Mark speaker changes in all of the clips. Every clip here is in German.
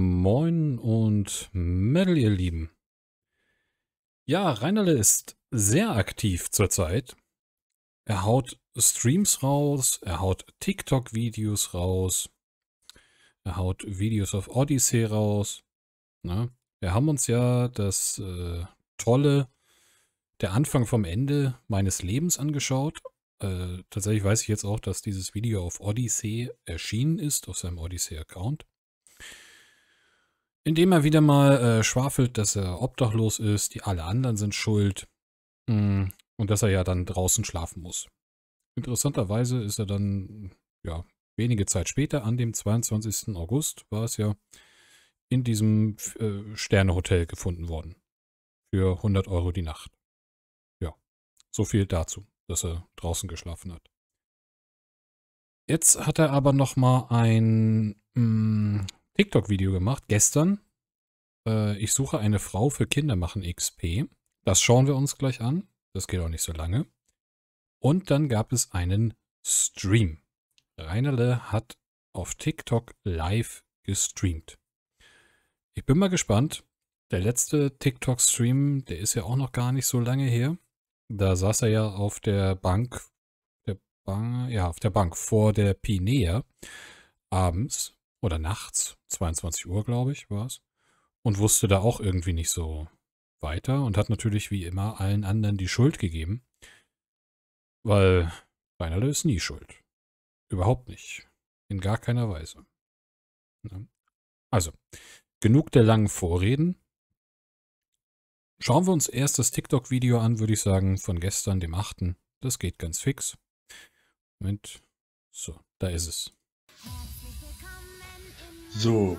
Speaker 1: Moin und Metal, ihr Lieben. Ja, Rainerle ist sehr aktiv zurzeit. Er haut Streams raus, er haut TikTok-Videos raus, er haut Videos auf Odyssey raus. Na, ne? wir haben uns ja das äh, tolle, der Anfang vom Ende meines Lebens angeschaut. Äh, tatsächlich weiß ich jetzt auch, dass dieses Video auf Odyssey erschienen ist, auf seinem Odyssey-Account. Indem er wieder mal äh, schwafelt, dass er obdachlos ist, die alle anderen sind schuld mh, hm, und dass er ja dann draußen schlafen muss. Interessanterweise ist er dann, ja, wenige Zeit später, an dem 22. August war es ja, in diesem äh, Sternehotel gefunden worden. Für 100 Euro die Nacht. Ja, so viel dazu, dass er draußen geschlafen hat. Jetzt hat er aber nochmal ein mh, hm, TikTok-Video gemacht, gestern. Äh, ich suche eine Frau für Kinder machen XP. Das schauen wir uns gleich an. Das geht auch nicht so lange. Und dann gab es einen Stream. Reinerle hat auf TikTok live gestreamt. Ich bin mal gespannt. Der letzte TikTok-Stream, der ist ja auch noch gar nicht so lange her. Da saß er ja auf der Bank, der Bank ja, auf der Bank vor der Pinea abends oder nachts, 22 Uhr, glaube ich, war es. Und wusste da auch irgendwie nicht so weiter und hat natürlich wie immer allen anderen die Schuld gegeben. Weil Weinerle ist nie schuld. Überhaupt nicht. In gar keiner Weise. Ne? Also, genug der langen Vorreden. Schauen wir uns erst das TikTok-Video an, würde ich sagen, von gestern, dem 8. Das geht ganz
Speaker 2: fix. Moment. So, da ist es. So.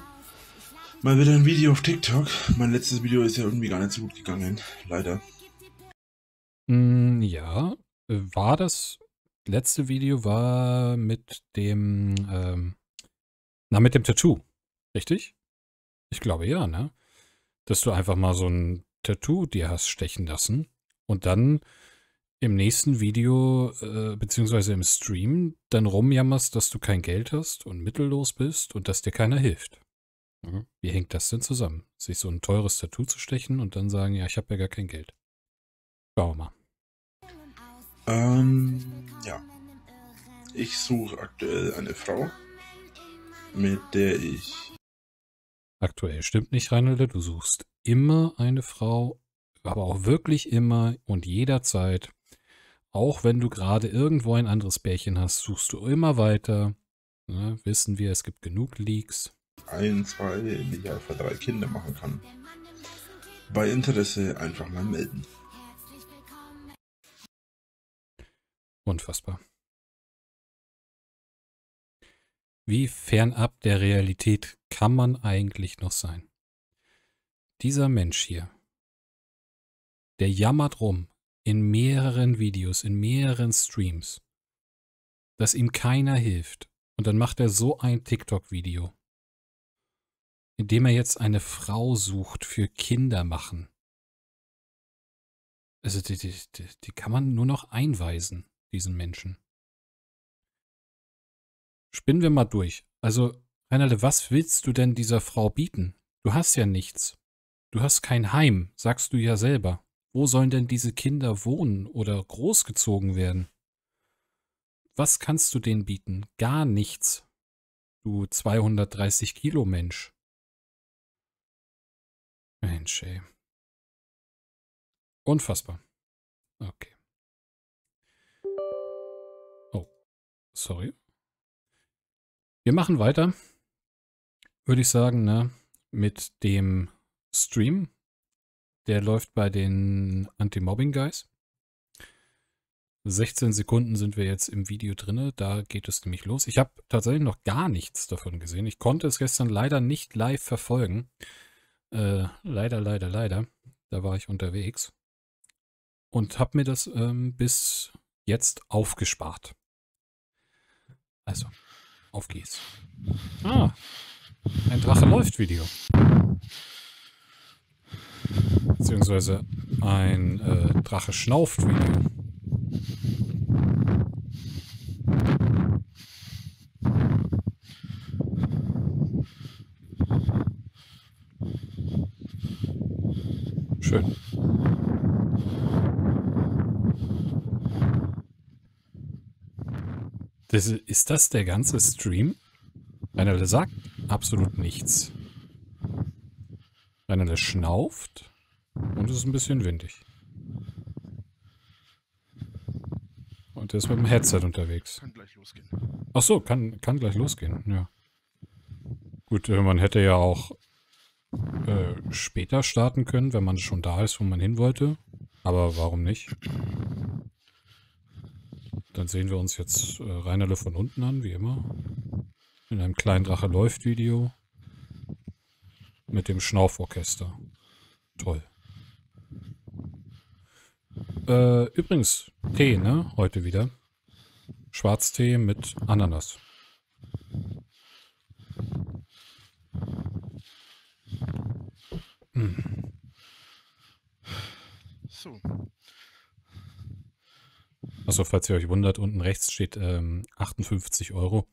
Speaker 2: Mal wieder ein Video auf TikTok. Mein letztes Video ist ja irgendwie gar nicht so gut gegangen. Leider. Mm, ja. War
Speaker 1: das letzte Video war mit dem, ähm, na, mit dem Tattoo. Richtig? Ich glaube ja, ne? Dass du einfach mal so ein Tattoo dir hast stechen lassen und dann im nächsten Video äh, beziehungsweise im Stream dann rumjammerst, dass du kein Geld hast und mittellos bist und dass dir keiner hilft. wie hängt das denn zusammen? Sich so ein teures Tattoo zu stechen und dann sagen, ja, ich habe ja gar kein Geld. Schauen wir mal. Ähm,
Speaker 2: ja. Ich suche aktuell eine Frau, mit der ich... Aktuell
Speaker 1: stimmt nicht, Reinhold, Du suchst immer eine Frau, aber auch wirklich immer und jederzeit auch wenn du gerade irgendwo ein anderes Bärchen hast, suchst du immer weiter. Ne? Wissen wir, es gibt genug
Speaker 2: Leaks. Ein, zwei, die ich für drei Kinder machen kann. Bei Interesse einfach mal melden.
Speaker 3: Unfassbar. Wie fernab der
Speaker 1: Realität kann man eigentlich noch sein? Dieser Mensch hier, der jammert rum, in mehreren Videos, in mehreren Streams, dass ihm keiner hilft. Und dann macht er so ein TikTok-Video, in dem er jetzt eine Frau sucht für Kinder machen.
Speaker 3: Also die, die, die kann man nur noch einweisen, diesen Menschen. Spinnen wir mal durch. Also,
Speaker 1: Reinhard, was willst du denn dieser Frau bieten? Du hast ja nichts. Du hast kein Heim, sagst du ja selber. Wo sollen denn diese Kinder wohnen oder großgezogen werden? Was kannst du denen bieten? Gar nichts. Du 230
Speaker 3: Kilo Mensch. Mensch, ey. Unfassbar. Okay. Oh, sorry. Wir machen weiter,
Speaker 1: würde ich sagen, ne, mit dem Stream. Der läuft bei den Anti-Mobbing-Guys. 16 Sekunden sind wir jetzt im Video drinne. Da geht es nämlich los. Ich habe tatsächlich noch gar nichts davon gesehen. Ich konnte es gestern leider nicht live verfolgen. Äh, leider, leider, leider. Da war ich unterwegs und habe mir das ähm, bis jetzt aufgespart. Also, auf geht's. Ah,
Speaker 3: ein Drache läuft Video.
Speaker 1: Beziehungsweise ein äh, Drache schnauft wegen. Schön. Das, ist das der ganze Stream? Einer sagt absolut nichts. Einer schnauft. Und es ist ein bisschen windig. Und er ist mit dem Headset unterwegs. Kann gleich losgehen. Ach so, kann, kann gleich losgehen, ja. Gut, äh, man hätte ja auch äh, später starten können, wenn man schon da ist, wo man hin wollte. Aber warum nicht? Dann sehen wir uns jetzt äh, Reinerle von unten an, wie immer. In einem kleinen Drache läuft Video. Mit dem Schnauforchester. Toll. Äh, übrigens, Tee, ne? Heute wieder. Schwarztee mit Ananas. Hm. So. Also, falls ihr euch wundert, unten rechts steht ähm, 58 Euro.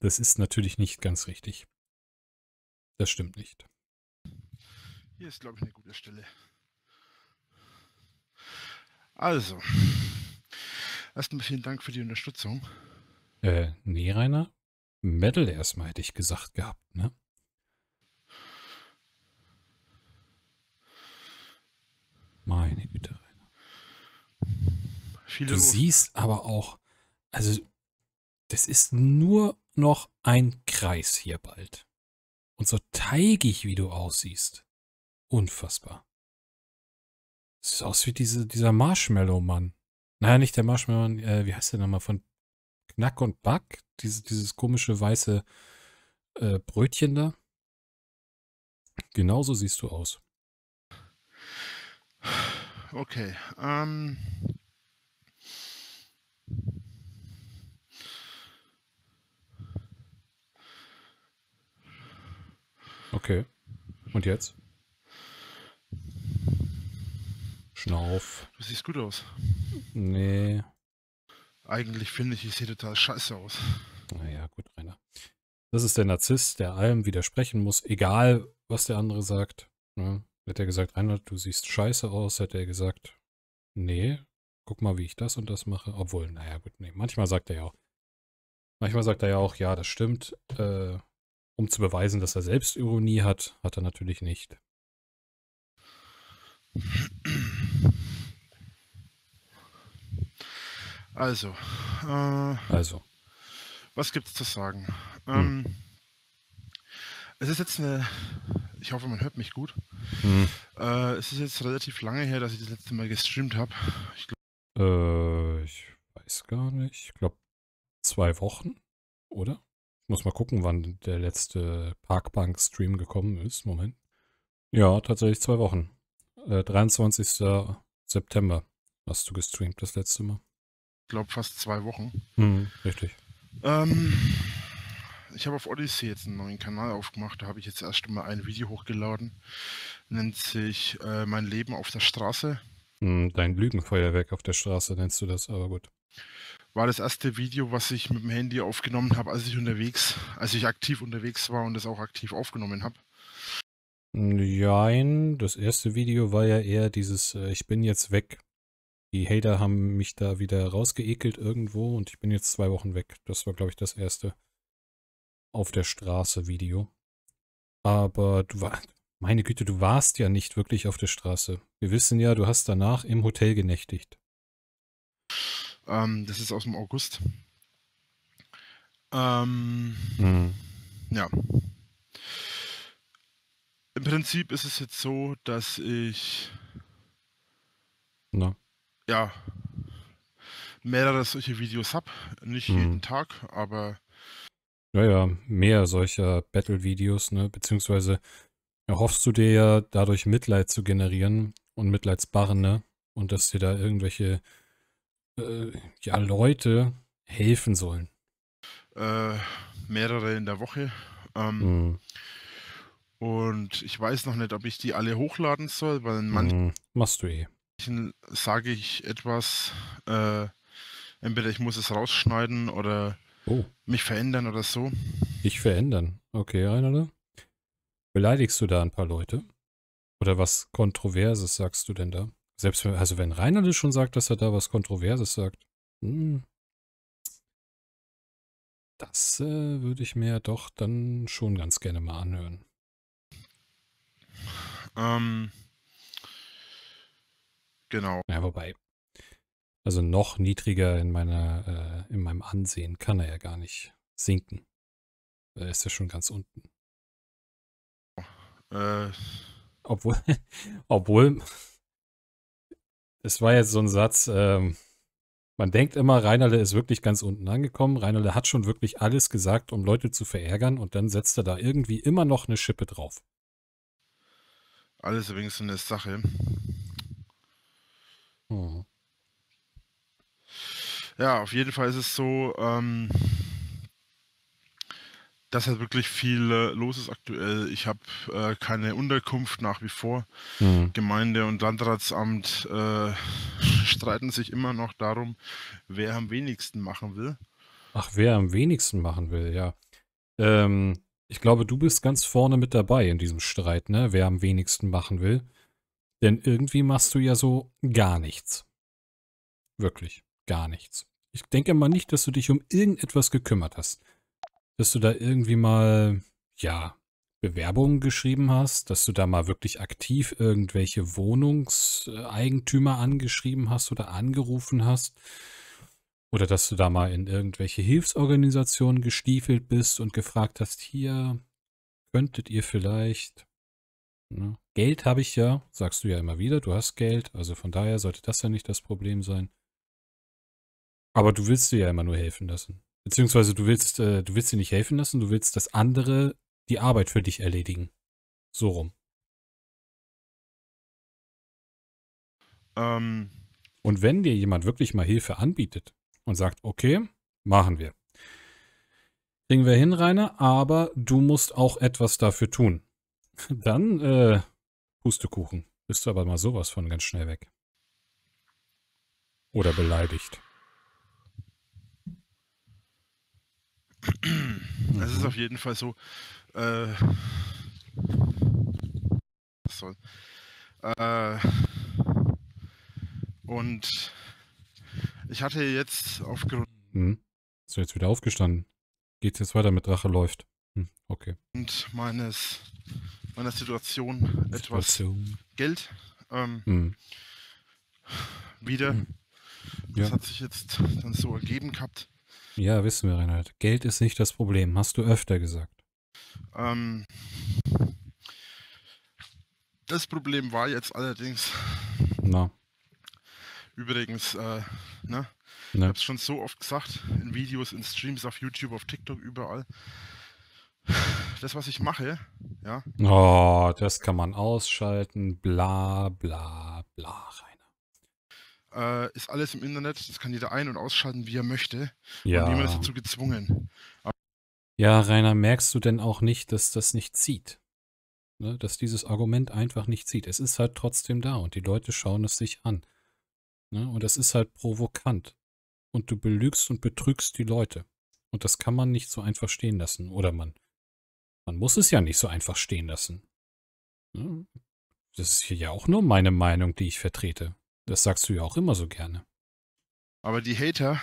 Speaker 1: Das ist natürlich nicht ganz richtig.
Speaker 2: Das stimmt nicht. Hier ist, glaube ich, eine gute Stelle. Also, erstmal vielen Dank für die Unterstützung.
Speaker 1: Äh, nee, Rainer. Metal erstmal hätte ich gesagt gehabt, ne? Meine Güte, Rainer. Viele du los. siehst aber auch, also, das ist nur noch ein Kreis hier bald. Und so teigig, wie du aussiehst. Unfassbar. Sieht aus wie diese, dieser Marshmallow-Mann. Naja, nicht der Marshmallow-Mann, äh, wie heißt der nochmal? Von Knack und Back? Diese, dieses komische weiße äh, Brötchen da. Genauso siehst du aus.
Speaker 2: Okay. Ähm.
Speaker 1: Okay. Und jetzt? Schnauf.
Speaker 2: Du siehst gut aus.
Speaker 1: Nee.
Speaker 2: Eigentlich finde ich, ich sehe total scheiße aus. Naja, gut, Rainer.
Speaker 1: Das ist der Narzisst, der allem widersprechen muss, egal was der andere sagt. Ne? Hat er gesagt, Reinhard, du siehst scheiße aus, hätte er gesagt, nee, guck mal, wie ich das und das mache. Obwohl, naja, gut, nee. Manchmal sagt er ja auch, manchmal sagt er ja auch, ja, das stimmt, äh, um zu beweisen, dass er selbst Ironie hat, hat er natürlich nicht. Also. Äh,
Speaker 2: also. Was gibt es zu sagen? Hm. Ähm, es ist jetzt eine. Ich hoffe, man hört mich gut. Hm. Äh, es ist jetzt relativ lange her, dass ich das letzte Mal gestreamt habe. Ich,
Speaker 1: äh, ich weiß gar nicht. Ich glaube, zwei Wochen, oder? Ich muss mal gucken, wann der letzte Parkbank-Stream gekommen ist. Moment. Ja, tatsächlich zwei Wochen. Äh, 23. September hast du gestreamt das letzte Mal
Speaker 2: glaube, fast zwei Wochen. Mhm, richtig. Ähm, ich habe auf Odyssey jetzt einen neuen Kanal aufgemacht. Da habe ich jetzt erst mal ein Video hochgeladen. Nennt sich äh, Mein Leben auf der Straße.
Speaker 1: Mhm, dein Lügenfeuerwerk auf der Straße nennst du das, aber gut.
Speaker 2: War das erste Video, was ich mit dem Handy aufgenommen habe, als ich unterwegs, als ich aktiv unterwegs war und das auch aktiv aufgenommen habe.
Speaker 1: Nein, das erste Video war ja eher dieses äh, Ich bin jetzt weg. Die Hater haben mich da wieder rausgeekelt irgendwo und ich bin jetzt zwei Wochen weg. Das war, glaube ich, das erste auf der Straße Video. Aber du warst, meine Güte, du warst ja nicht wirklich auf der Straße. Wir wissen ja, du hast danach im Hotel genächtigt.
Speaker 2: Ähm, das ist aus dem August. Ähm, hm. Ja. Im Prinzip ist es jetzt so, dass ich Na ja, mehrere solche Videos habe. Nicht hm. jeden Tag, aber.
Speaker 1: Naja, mehr solcher Battle-Videos, ne? Beziehungsweise erhoffst du dir ja dadurch Mitleid zu generieren und Mitleidsbarren, ne? Und dass dir da irgendwelche
Speaker 2: äh, ja,
Speaker 1: Leute helfen sollen.
Speaker 2: Äh, mehrere in der Woche. Ähm, hm. Und ich weiß noch nicht, ob ich die alle hochladen soll, weil man. Hm, machst du eh sage ich etwas, äh, entweder ich muss es rausschneiden oder oh. mich verändern oder so.
Speaker 1: Ich verändern. Okay, Reinhard. Beleidigst du da ein paar Leute? Oder was Kontroverses sagst du denn da? Selbst wenn, also wenn Reinhard schon sagt, dass er da was Kontroverses sagt. Hm, das äh, würde ich mir doch dann schon ganz gerne mal anhören. Ähm. Um Genau. Ja, wobei. Also noch niedriger in meiner, äh, in meinem Ansehen kann er ja gar nicht sinken. Er ist ja schon ganz unten. Äh. Obwohl, obwohl, es war jetzt so ein Satz, ähm, man denkt immer, Reinerle ist wirklich ganz unten angekommen. Reinerle hat schon wirklich alles gesagt, um Leute zu verärgern und dann setzt er da irgendwie immer noch eine Schippe drauf.
Speaker 2: Alles übrigens eine Sache. Hm. Ja, auf jeden Fall ist es so, ähm, dass halt wirklich viel äh, los ist aktuell. Ich habe äh, keine Unterkunft nach wie vor. Mhm. Gemeinde und Landratsamt äh, streiten sich immer noch darum, wer am wenigsten machen will.
Speaker 1: Ach, wer am wenigsten machen will, ja. Ähm, ich glaube, du bist ganz vorne mit dabei in diesem Streit, ne? Wer am wenigsten machen will. Denn irgendwie machst du ja so gar nichts. Wirklich, gar nichts. Ich denke mal nicht, dass du dich um irgendetwas gekümmert hast. Dass du da irgendwie mal, ja, Bewerbungen geschrieben hast, dass du da mal wirklich aktiv irgendwelche Wohnungseigentümer angeschrieben hast oder angerufen hast. Oder dass du da mal in irgendwelche Hilfsorganisationen gestiefelt bist und gefragt hast, hier könntet ihr vielleicht Ne? Geld habe ich ja, sagst du ja immer wieder, du hast Geld, also von daher sollte das ja nicht das Problem sein. Aber du willst dir ja immer nur helfen lassen. Beziehungsweise du willst, äh, du willst dir nicht helfen lassen, du willst, dass andere die
Speaker 3: Arbeit für dich erledigen. So rum. Ähm. Und wenn dir jemand wirklich mal Hilfe anbietet und sagt,
Speaker 1: okay, machen wir. Kriegen wir hin, Rainer, aber du musst auch etwas dafür tun. Dann, äh, Pustekuchen. Bist du aber mal sowas von ganz schnell weg. Oder beleidigt.
Speaker 2: Es ist mhm. auf jeden Fall so. Äh, was soll? Äh, und ich hatte jetzt aufgrund.
Speaker 1: Hm. Ist jetzt wieder aufgestanden? Geht's jetzt weiter mit Drache läuft? Hm.
Speaker 2: Okay. Und meines meiner Situation etwas Situation. Geld ähm, mhm. wieder. Mhm. Das ja. hat sich jetzt dann so ergeben gehabt.
Speaker 1: Ja, wissen wir, Reinhard. Geld ist nicht das Problem, hast du öfter gesagt.
Speaker 2: Ähm, das Problem war jetzt allerdings. Na. Übrigens, äh, ne? ne? hab's schon so oft gesagt, in Videos, in Streams, auf YouTube, auf TikTok, überall das, was ich mache, ja.
Speaker 1: Oh, das kann man ausschalten, bla
Speaker 2: bla bla, Rainer. Äh, ist alles im Internet, das kann jeder ein- und ausschalten, wie er möchte. Ja. Und niemand ist dazu gezwungen. Aber
Speaker 1: ja, Rainer, merkst du denn auch nicht, dass das nicht zieht? Ne? Dass dieses Argument einfach nicht zieht. Es ist halt trotzdem da und die Leute schauen es sich an. Ne? Und es ist halt provokant. Und du belügst und betrügst die Leute. Und das kann man nicht so einfach stehen lassen. Oder man man muss es ja nicht so einfach stehen lassen. Ne? Das ist hier ja auch nur meine Meinung, die ich vertrete. Das sagst du ja auch immer so gerne.
Speaker 2: Aber die Hater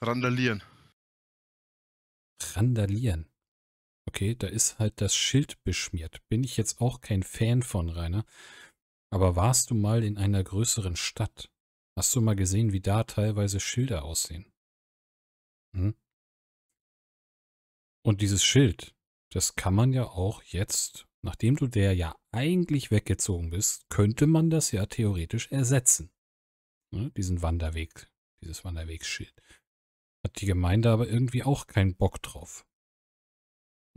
Speaker 2: randalieren.
Speaker 1: Randalieren. Okay, da ist halt das Schild beschmiert. Bin ich jetzt auch kein Fan von, Rainer. Aber warst du mal in einer größeren Stadt? Hast du mal gesehen, wie da teilweise Schilder aussehen? Hm? Und dieses Schild, das kann man ja auch jetzt, nachdem du der ja eigentlich weggezogen bist, könnte man das ja theoretisch ersetzen. Ne? Diesen Wanderweg, dieses Wanderwegsschild. Hat die Gemeinde aber irgendwie auch keinen Bock drauf.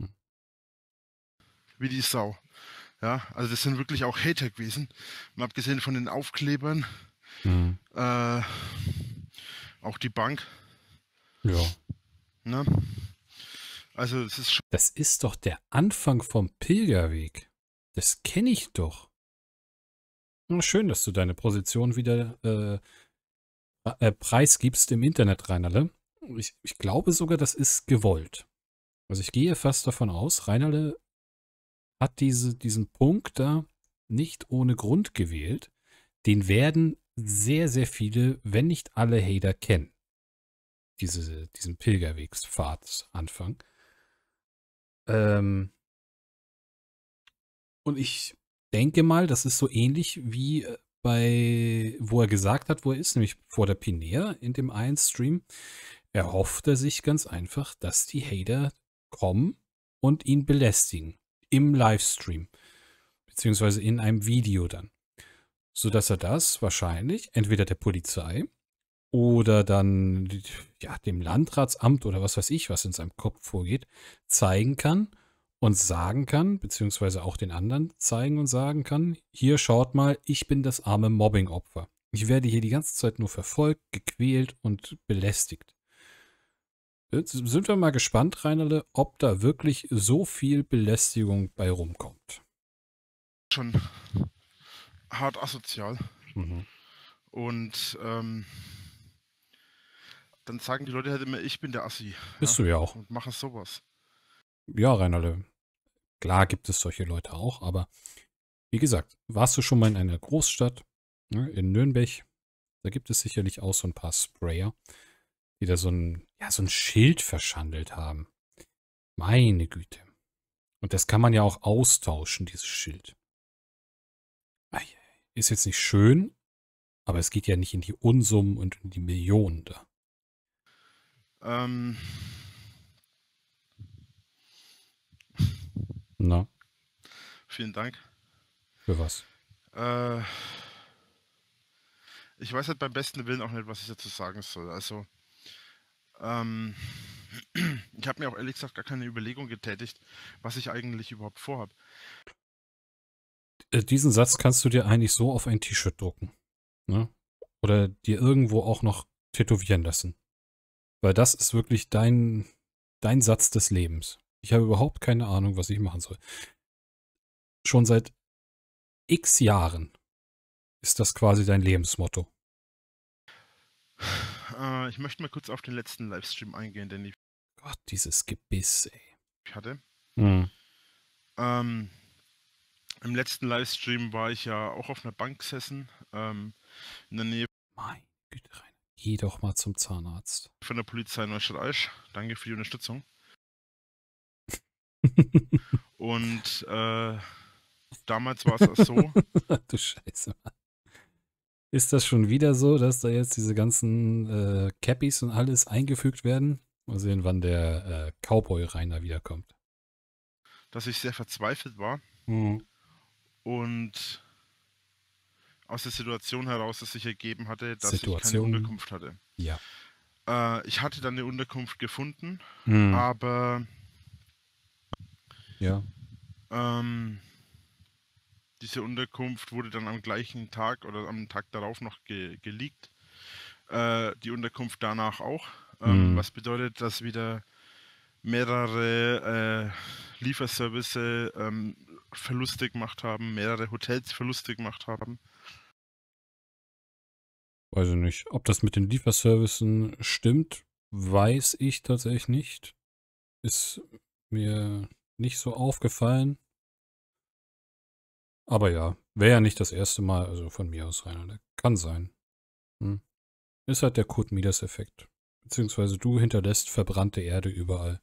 Speaker 1: Hm.
Speaker 2: Wie die Sau. Ja, also das sind wirklich auch Hater gewesen. Mal abgesehen von den Aufklebern, mhm. äh, auch die Bank. Ja. Ne? Also es ist Das ist doch der
Speaker 1: Anfang vom Pilgerweg. Das kenne ich doch. Schön, dass du deine Position wieder äh, äh, preisgibst im Internet, Reinerle. Ne? Ich, ich glaube sogar, das ist gewollt. Also ich gehe fast davon aus, Reinerle hat diese, diesen Punkt da nicht ohne Grund gewählt. Den werden sehr, sehr viele, wenn nicht alle Hater kennen. Diese, diesen Pilgerwegsfahrtsanfang. Anfang. Ähm, und ich denke mal, das ist so ähnlich wie äh, bei, wo er gesagt hat, wo er ist, nämlich vor der Pinea in dem einen Stream. Er hoffte sich ganz einfach, dass die Hater kommen und ihn belästigen im Livestream, beziehungsweise in einem Video dann, sodass er das wahrscheinlich entweder der Polizei oder dann ja, dem Landratsamt oder was weiß ich, was in seinem Kopf vorgeht, zeigen kann und sagen kann, beziehungsweise auch den anderen zeigen und sagen kann, hier schaut mal, ich bin das arme Mobbingopfer. Ich werde hier die ganze Zeit nur verfolgt, gequält und belästigt. Jetzt äh, sind wir mal gespannt, Reinerle, ob da wirklich so viel Belästigung bei rumkommt.
Speaker 2: Schon hart asozial. Mhm. Und ähm, dann sagen die Leute halt immer, ich bin der Assi. Bist ja? du ja auch. Und machen sowas.
Speaker 1: Ja, Reinalde. Klar gibt es solche Leute auch, aber wie gesagt, warst du schon mal in einer Großstadt, ne, in Nürnberg, da gibt es sicherlich auch so ein paar Sprayer, die da so ein, ja, so ein Schild verschandelt haben. Meine Güte. Und das kann man ja auch austauschen, dieses Schild. Ist jetzt nicht schön, aber es geht ja nicht in die Unsummen und in die Millionen da. Ähm, Na? Vielen Dank. Für was?
Speaker 2: Äh, ich weiß halt beim besten Willen auch nicht, was ich dazu sagen soll. Also, ähm, ich habe mir auch ehrlich gesagt gar keine Überlegung getätigt, was ich eigentlich überhaupt vorhab.
Speaker 1: Äh, diesen Satz kannst du dir eigentlich so auf ein T-Shirt drucken. Ne? Oder dir irgendwo auch noch tätowieren lassen. Weil das ist wirklich dein, dein Satz des Lebens. Ich habe überhaupt keine Ahnung, was
Speaker 3: ich machen soll. Schon seit x Jahren ist das quasi dein Lebensmotto.
Speaker 2: Äh, ich möchte mal kurz auf den letzten Livestream eingehen, denn ich.
Speaker 1: Gott, dieses Gebiss, ey.
Speaker 2: Ich hatte. Hm. Ähm, Im letzten Livestream war ich ja auch auf einer Bank gesessen, ähm, in der Nähe. Mein
Speaker 1: Güte, geh doch mal zum Zahnarzt.
Speaker 2: Von der Polizei Neustadt Eisch. danke für die Unterstützung. Und äh, damals war es so. du Scheiße, Mann.
Speaker 1: Ist das schon wieder so, dass da jetzt diese ganzen äh, Cappies und alles eingefügt werden? Mal sehen, wann der äh, Cowboy Rainer wiederkommt.
Speaker 2: Dass ich sehr verzweifelt war. Mhm. Und aus der Situation heraus, dass sich ergeben hatte, dass Situation. ich keine Unterkunft hatte. Ja. Äh, ich hatte dann eine Unterkunft gefunden, hm. aber ja. Ähm, diese Unterkunft wurde dann am gleichen Tag oder am Tag darauf noch ge geleakt. Äh, die Unterkunft danach auch. Ähm, hm. Was bedeutet, dass wieder mehrere äh, Lieferservice ähm, Verluste gemacht haben, mehrere Hotels Verluste gemacht haben.
Speaker 1: Weiß ich nicht. Ob das mit den Lieferservicen stimmt, weiß ich tatsächlich nicht. Ist mir nicht so aufgefallen. Aber ja, wäre ja nicht das erste Mal, also von
Speaker 2: mir aus, Rainer. Ne?
Speaker 1: Kann sein. Hm. Ist halt der Kurt Midas-Effekt. Beziehungsweise du hinterlässt verbrannte Erde überall.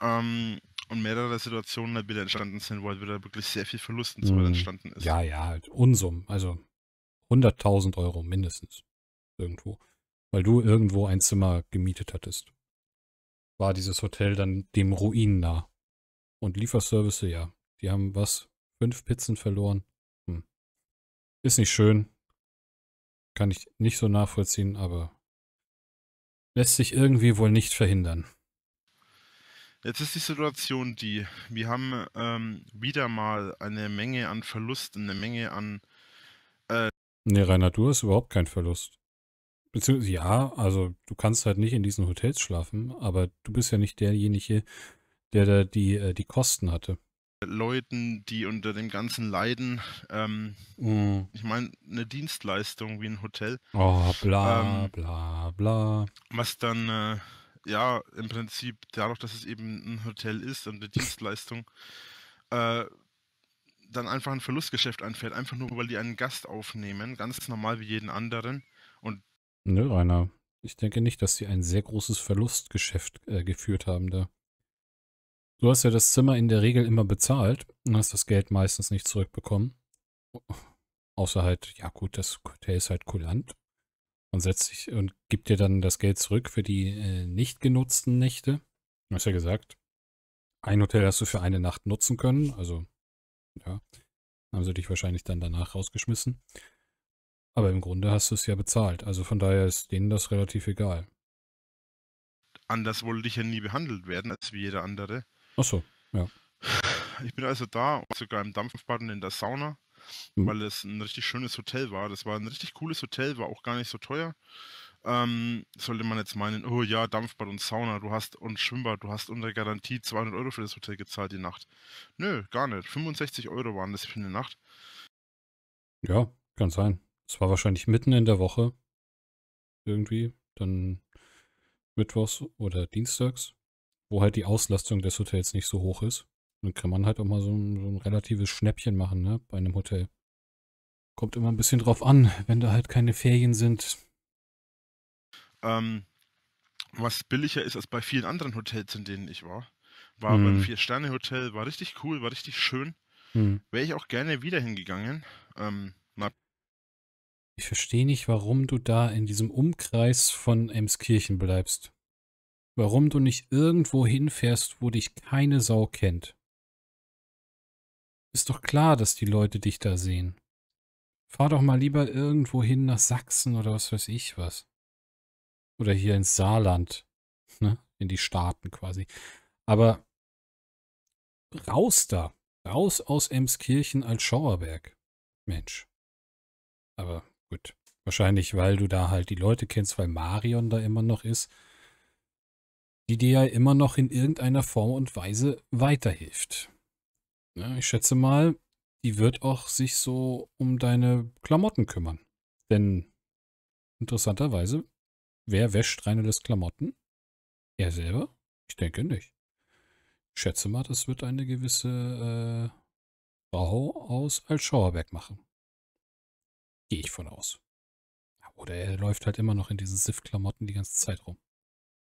Speaker 2: Ähm, und mehrere Situationen, die wieder entstanden sind, wo halt wieder wirklich sehr viel Verlust und so hm. entstanden ist. Ja, ja, halt
Speaker 1: Unsum. Also 100.000 Euro mindestens. Irgendwo. Weil du irgendwo ein Zimmer gemietet hattest. War dieses Hotel dann dem Ruin nah. Und Lieferservice, ja. Die haben was? Fünf Pizzen verloren. Hm. Ist nicht schön. Kann ich nicht so nachvollziehen, aber lässt sich irgendwie wohl nicht verhindern.
Speaker 2: Jetzt ist die Situation die, wir haben ähm, wieder mal eine Menge an Verlust, eine Menge an
Speaker 1: Nee, Reinatur ist überhaupt kein Verlust. Beziehungsweise, ja, also du kannst halt nicht in diesen Hotels schlafen, aber du bist ja nicht derjenige, der da die, äh, die Kosten hatte.
Speaker 2: Leuten, die unter dem Ganzen leiden. Ähm, mm. Ich meine, eine Dienstleistung wie ein Hotel. Oh, bla, ähm, bla, bla. Was dann, äh, ja, im Prinzip dadurch, dass es eben ein Hotel ist und eine Dienstleistung, äh, dann einfach ein Verlustgeschäft einfährt, einfach nur, weil die einen Gast aufnehmen, ganz normal wie jeden anderen. Und
Speaker 1: Nö, Rainer, ich denke nicht, dass sie ein sehr großes Verlustgeschäft äh, geführt haben da. Du hast ja das Zimmer in der Regel immer bezahlt und hast das Geld meistens nicht zurückbekommen. Außer halt, ja gut, das Hotel ist halt kulant und setzt sich und gibt dir dann das Geld zurück für die äh, nicht genutzten Nächte. Du hast ja gesagt, ein Hotel hast du für eine Nacht nutzen können, also ja, haben sie dich wahrscheinlich dann danach rausgeschmissen. Aber im Grunde hast du es ja bezahlt. Also von daher ist denen das relativ egal.
Speaker 2: Anders wollte ich ja nie behandelt werden als wie jeder andere.
Speaker 1: Ach so, ja.
Speaker 2: Ich bin also da, sogar im Dampfbad und in der Sauna, mhm. weil es ein richtig schönes Hotel war. Das war ein richtig cooles Hotel, war auch gar nicht so teuer ähm, sollte man jetzt meinen, oh ja, Dampfbad und Sauna, du hast und Schwimmbad, du hast unter Garantie 200 Euro für das Hotel gezahlt die Nacht. Nö, gar nicht. 65 Euro waren das für eine Nacht.
Speaker 1: Ja, kann sein. Es war wahrscheinlich mitten in der Woche. Irgendwie. Dann Mittwochs oder Dienstags. Wo halt die Auslastung des Hotels nicht so hoch ist. Dann kann man halt auch mal so ein, so ein relatives Schnäppchen machen, ne? Bei einem Hotel. Kommt immer ein bisschen drauf an, wenn da halt keine Ferien sind
Speaker 2: ähm, was billiger ist als bei vielen anderen Hotels, in denen ich war. War mhm. beim Vier-Sterne-Hotel, war richtig cool, war richtig schön. Mhm. Wäre ich auch gerne wieder hingegangen. Ähm,
Speaker 1: ich verstehe nicht, warum du da in diesem Umkreis von Emskirchen bleibst. Warum du nicht irgendwo hinfährst, wo dich keine Sau kennt. Ist doch klar, dass die Leute dich da sehen. Fahr doch mal lieber irgendwo hin nach Sachsen oder was weiß ich was. Oder hier ins Saarland. Ne? In die Staaten quasi. Aber raus da. Raus aus Emskirchen als Schauerberg. Mensch. Aber gut. Wahrscheinlich, weil du da halt die Leute kennst, weil Marion da immer noch ist, die dir ja immer noch in irgendeiner Form und Weise weiterhilft. Ja, ich schätze mal, die wird auch sich so um deine Klamotten kümmern. Denn interessanterweise Wer wäscht Reineldes Klamotten? Er selber? Ich denke nicht. Ich schätze mal, das wird eine gewisse äh, Frau aus Altschauerberg machen.
Speaker 2: Gehe ich von aus.
Speaker 1: Oder er läuft halt immer noch in diesen Sif-Klamotten die ganze
Speaker 2: Zeit rum.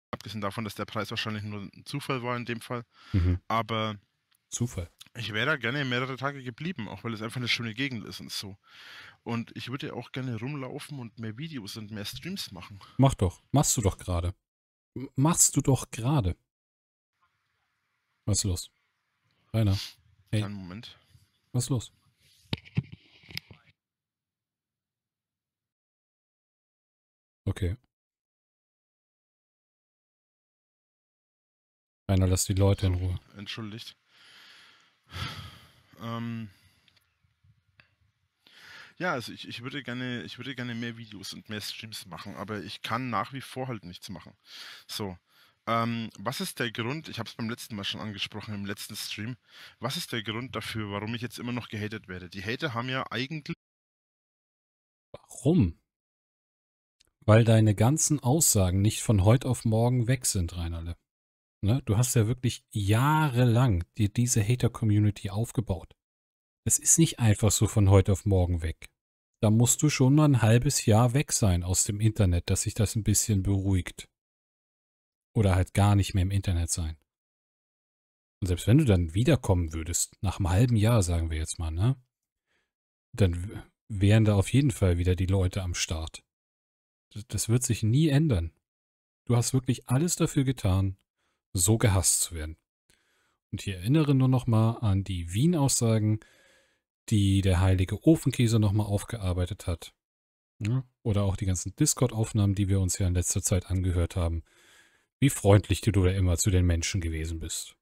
Speaker 2: Abgesehen davon, dass der Preis wahrscheinlich nur ein Zufall war in dem Fall. Mhm. Aber. Zufall ich wäre da gerne mehrere Tage geblieben, auch weil es einfach eine schöne Gegend ist und so. Und ich würde ja auch gerne rumlaufen und mehr Videos und mehr Streams machen.
Speaker 1: Mach doch. Machst du doch gerade. Machst du doch gerade. Was ist los?
Speaker 3: Rainer. Hey. Einen Moment. Was ist los? Okay. Rainer, lass die Leute in Ruhe.
Speaker 2: Entschuldigt. Ähm ja, also ich, ich, würde gerne, ich würde gerne mehr Videos und mehr Streams machen, aber ich kann nach wie vor halt nichts machen. So. Ähm, was ist der Grund, ich habe es beim letzten Mal schon angesprochen, im letzten Stream, was ist der Grund dafür, warum ich jetzt immer noch gehatet werde? Die Hater haben ja eigentlich.
Speaker 1: Warum? Weil deine ganzen Aussagen nicht von heute auf morgen weg sind, Reinerle. Ne? Du hast ja wirklich jahrelang dir diese Hater-Community aufgebaut. Es ist nicht einfach so von heute auf morgen weg. Da musst du schon mal ein halbes Jahr weg sein aus dem Internet, dass sich das ein bisschen beruhigt. Oder halt gar nicht mehr im Internet sein. Und selbst wenn du dann wiederkommen würdest, nach einem halben Jahr, sagen wir jetzt mal, ne? Dann wären da auf jeden Fall wieder die Leute am Start. Das wird sich nie ändern. Du hast wirklich alles dafür getan, so gehasst zu werden. Und hier erinnere nur nochmal an die Wien-Aussagen, die der heilige Ofenkäse nochmal aufgearbeitet hat. oder auch die ganzen Discord-Aufnahmen, die wir uns ja in letzter Zeit angehört haben. Wie freundlich du da immer zu den Menschen gewesen bist.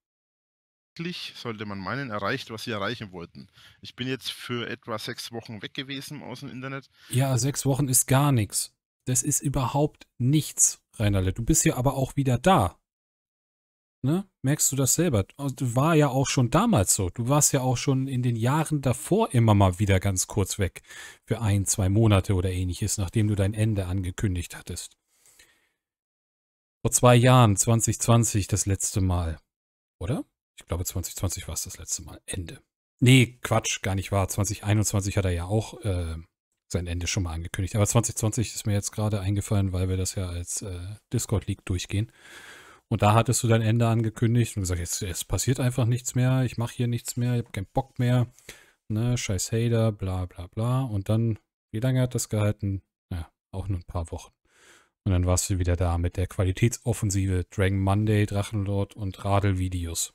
Speaker 2: Sollte man meinen, erreicht, was sie erreichen wollten. Ich bin jetzt für etwa sechs Wochen weg gewesen aus dem Internet.
Speaker 1: Ja, sechs Wochen ist gar nichts. Das ist überhaupt nichts, Rainerle. Du bist ja aber auch wieder da ne, merkst du das selber. Du war ja auch schon damals so. Du warst ja auch schon in den Jahren davor immer mal wieder ganz kurz weg. Für ein, zwei Monate oder ähnliches, nachdem du dein Ende angekündigt hattest. Vor zwei Jahren, 2020, das letzte Mal. Oder? Ich glaube, 2020 war es das letzte Mal. Ende. Nee, Quatsch, gar nicht wahr. 2021 hat er ja auch äh, sein Ende schon mal angekündigt. Aber 2020 ist mir jetzt gerade eingefallen, weil wir das ja als äh, Discord-League durchgehen. Und da hattest du dein Ende angekündigt und gesagt, jetzt, jetzt passiert einfach nichts mehr, ich mache hier nichts mehr, ich habe keinen Bock mehr. Ne, scheiß Hater, bla bla bla. Und dann, wie lange hat das gehalten? Ja, auch nur ein paar Wochen. Und dann warst du wieder da mit der Qualitätsoffensive Dragon Monday, Drachenlord und radl
Speaker 2: videos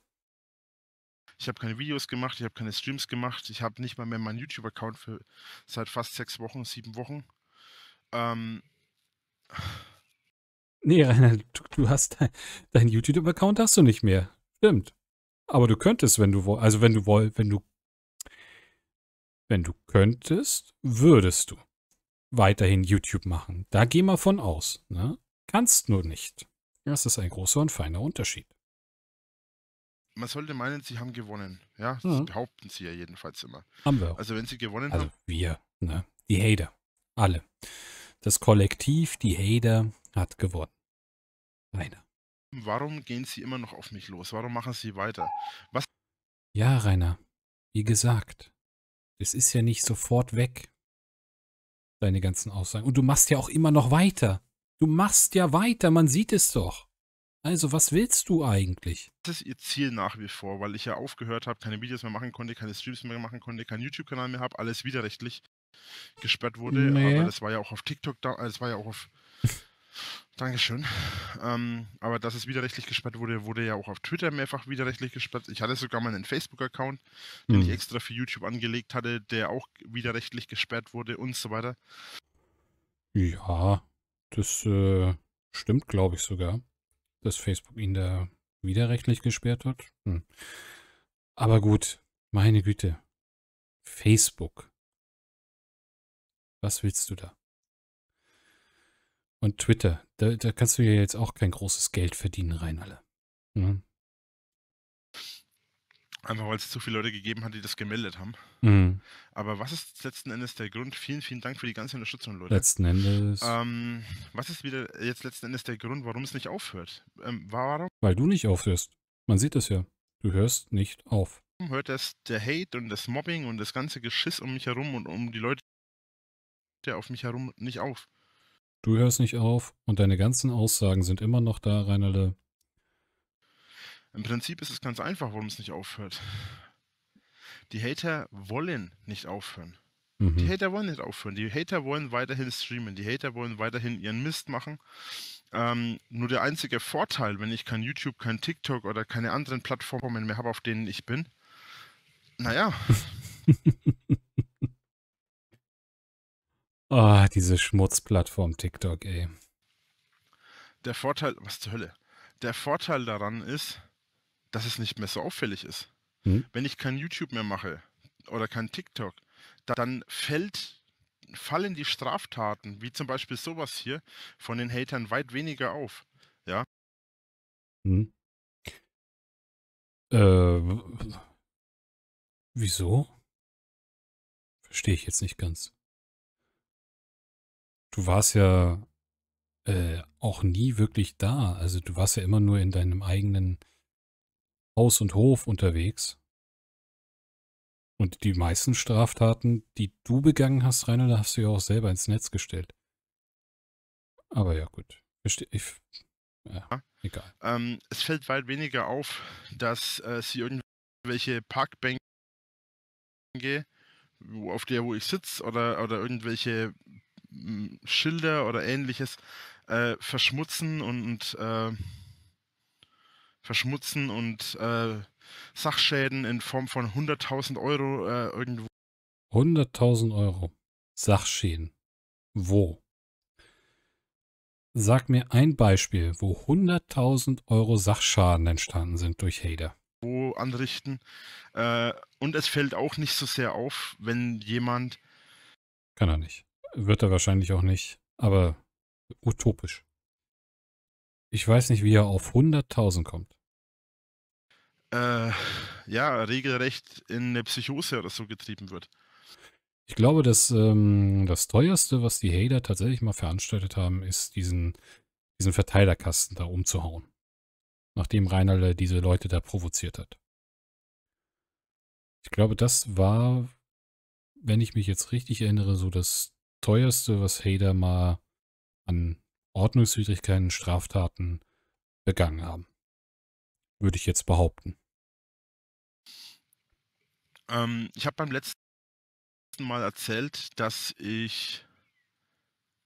Speaker 2: Ich habe keine Videos gemacht, ich habe keine Streams gemacht, ich habe nicht mal mehr meinen YouTube-Account für seit fast sechs Wochen, sieben Wochen. Ähm
Speaker 1: Nee, Rainer, du, du hast deinen dein YouTube-Account hast du nicht mehr. Stimmt. Aber du könntest, wenn du also wenn du woll, wenn du wenn du könntest, würdest du weiterhin YouTube machen. Da geh mal von aus. Ne? Kannst nur nicht. Das ist ein großer und feiner Unterschied.
Speaker 2: Man sollte meinen, sie haben gewonnen. Ja, das mhm. behaupten sie ja jedenfalls immer. Haben wir. Auch. Also wenn sie gewonnen also haben. Wir,
Speaker 1: ne? Die Hater. Alle. Das Kollektiv, die Hater, hat gewonnen.
Speaker 2: Rainer. Warum gehen Sie immer noch auf mich los? Warum machen Sie weiter? Was?
Speaker 1: Ja, Rainer. Wie gesagt, es ist ja nicht sofort weg. Deine ganzen Aussagen. Und du machst ja auch immer noch weiter. Du machst ja weiter, man sieht es doch. Also, was willst du eigentlich?
Speaker 2: Das ist ihr Ziel nach wie vor, weil ich ja aufgehört habe, keine Videos mehr machen konnte, keine Streams mehr machen konnte, keinen YouTube-Kanal mehr habe, alles widerrechtlich gesperrt wurde. Nee. Aber das war ja auch auf TikTok da, äh, das war ja auch auf Dankeschön. Ähm, aber dass es widerrechtlich gesperrt wurde, wurde ja auch auf Twitter mehrfach widerrechtlich gesperrt. Ich hatte sogar mal einen Facebook-Account, den hm. ich extra für YouTube angelegt hatte, der auch widerrechtlich gesperrt wurde und so weiter.
Speaker 1: Ja, das äh, stimmt, glaube ich sogar, dass Facebook ihn
Speaker 2: da widerrechtlich
Speaker 1: gesperrt hat. Hm.
Speaker 3: Aber gut, meine Güte. Facebook. Was willst du da? Und Twitter, da, da kannst du ja
Speaker 1: jetzt auch kein großes Geld verdienen rein alle. Mhm. Ne?
Speaker 2: Einfach weil es zu viele Leute gegeben hat, die das gemeldet haben. Mhm. Aber was ist letzten Endes der Grund? Vielen, vielen Dank für die ganze Unterstützung, Leute. Letzten Endes. Ähm, was ist wieder jetzt letzten Endes der Grund, warum es nicht aufhört? Ähm, warum?
Speaker 1: Weil du nicht aufhörst. Man sieht es ja. Du hörst nicht auf.
Speaker 2: Warum Hört das der Hate und das Mobbing und das ganze Geschiss um mich herum und um die Leute auf mich herum nicht auf.
Speaker 1: Du hörst nicht auf und deine ganzen Aussagen sind immer noch da, Reinerle.
Speaker 2: Im Prinzip ist es ganz einfach, warum es nicht aufhört. Die Hater wollen nicht aufhören. Mhm. Die Hater wollen nicht aufhören. Die Hater wollen weiterhin streamen. Die Hater wollen weiterhin ihren Mist machen. Ähm, nur der einzige Vorteil, wenn ich kein YouTube, kein TikTok oder keine anderen Plattformen mehr habe, auf denen ich bin, naja,
Speaker 1: Ah, oh, diese Schmutzplattform TikTok,
Speaker 2: ey. Der Vorteil, was zur Hölle? Der Vorteil daran ist, dass es nicht mehr so auffällig ist. Hm? Wenn ich kein YouTube mehr mache oder kein TikTok, dann fällt, fallen die Straftaten, wie zum Beispiel sowas hier, von den Hatern weit weniger auf. Ja.
Speaker 3: Hm. Äh, wieso? Verstehe ich jetzt nicht ganz du warst ja äh, auch nie
Speaker 1: wirklich da. Also du warst ja immer nur in deinem eigenen Haus und Hof unterwegs. Und die meisten Straftaten, die du begangen hast, Rainer, da hast du ja auch selber ins Netz gestellt. Aber ja, gut. Ich, ich,
Speaker 2: ja, egal. Ähm, es fällt weit weniger auf, dass äh, sie irgendwelche Parkbänke, auf der wo ich sitze, oder, oder irgendwelche Schilder oder ähnliches äh, verschmutzen und, äh, verschmutzen und äh, Sachschäden in Form von 100.000 Euro äh, irgendwo.
Speaker 1: 100.000 Euro Sachschäden. Wo? Sag mir ein Beispiel, wo 100.000 Euro Sachschaden entstanden sind durch Hader.
Speaker 2: Wo anrichten. Äh, und es fällt auch nicht so sehr auf, wenn jemand.
Speaker 1: Kann er nicht. Wird er wahrscheinlich auch nicht, aber utopisch. Ich weiß nicht, wie er auf 100.000 kommt.
Speaker 2: Äh, ja, regelrecht in eine Psychose oder so getrieben wird.
Speaker 1: Ich glaube, dass ähm, das teuerste, was die Hader tatsächlich mal veranstaltet haben, ist diesen, diesen Verteilerkasten da umzuhauen. Nachdem Reinalder diese Leute da provoziert hat. Ich glaube, das war, wenn ich mich jetzt richtig erinnere, so das teuerste, was Hader mal an Ordnungswidrigkeiten,
Speaker 3: Straftaten begangen haben. Würde ich jetzt behaupten.
Speaker 2: Ähm, ich habe beim letzten Mal erzählt, dass ich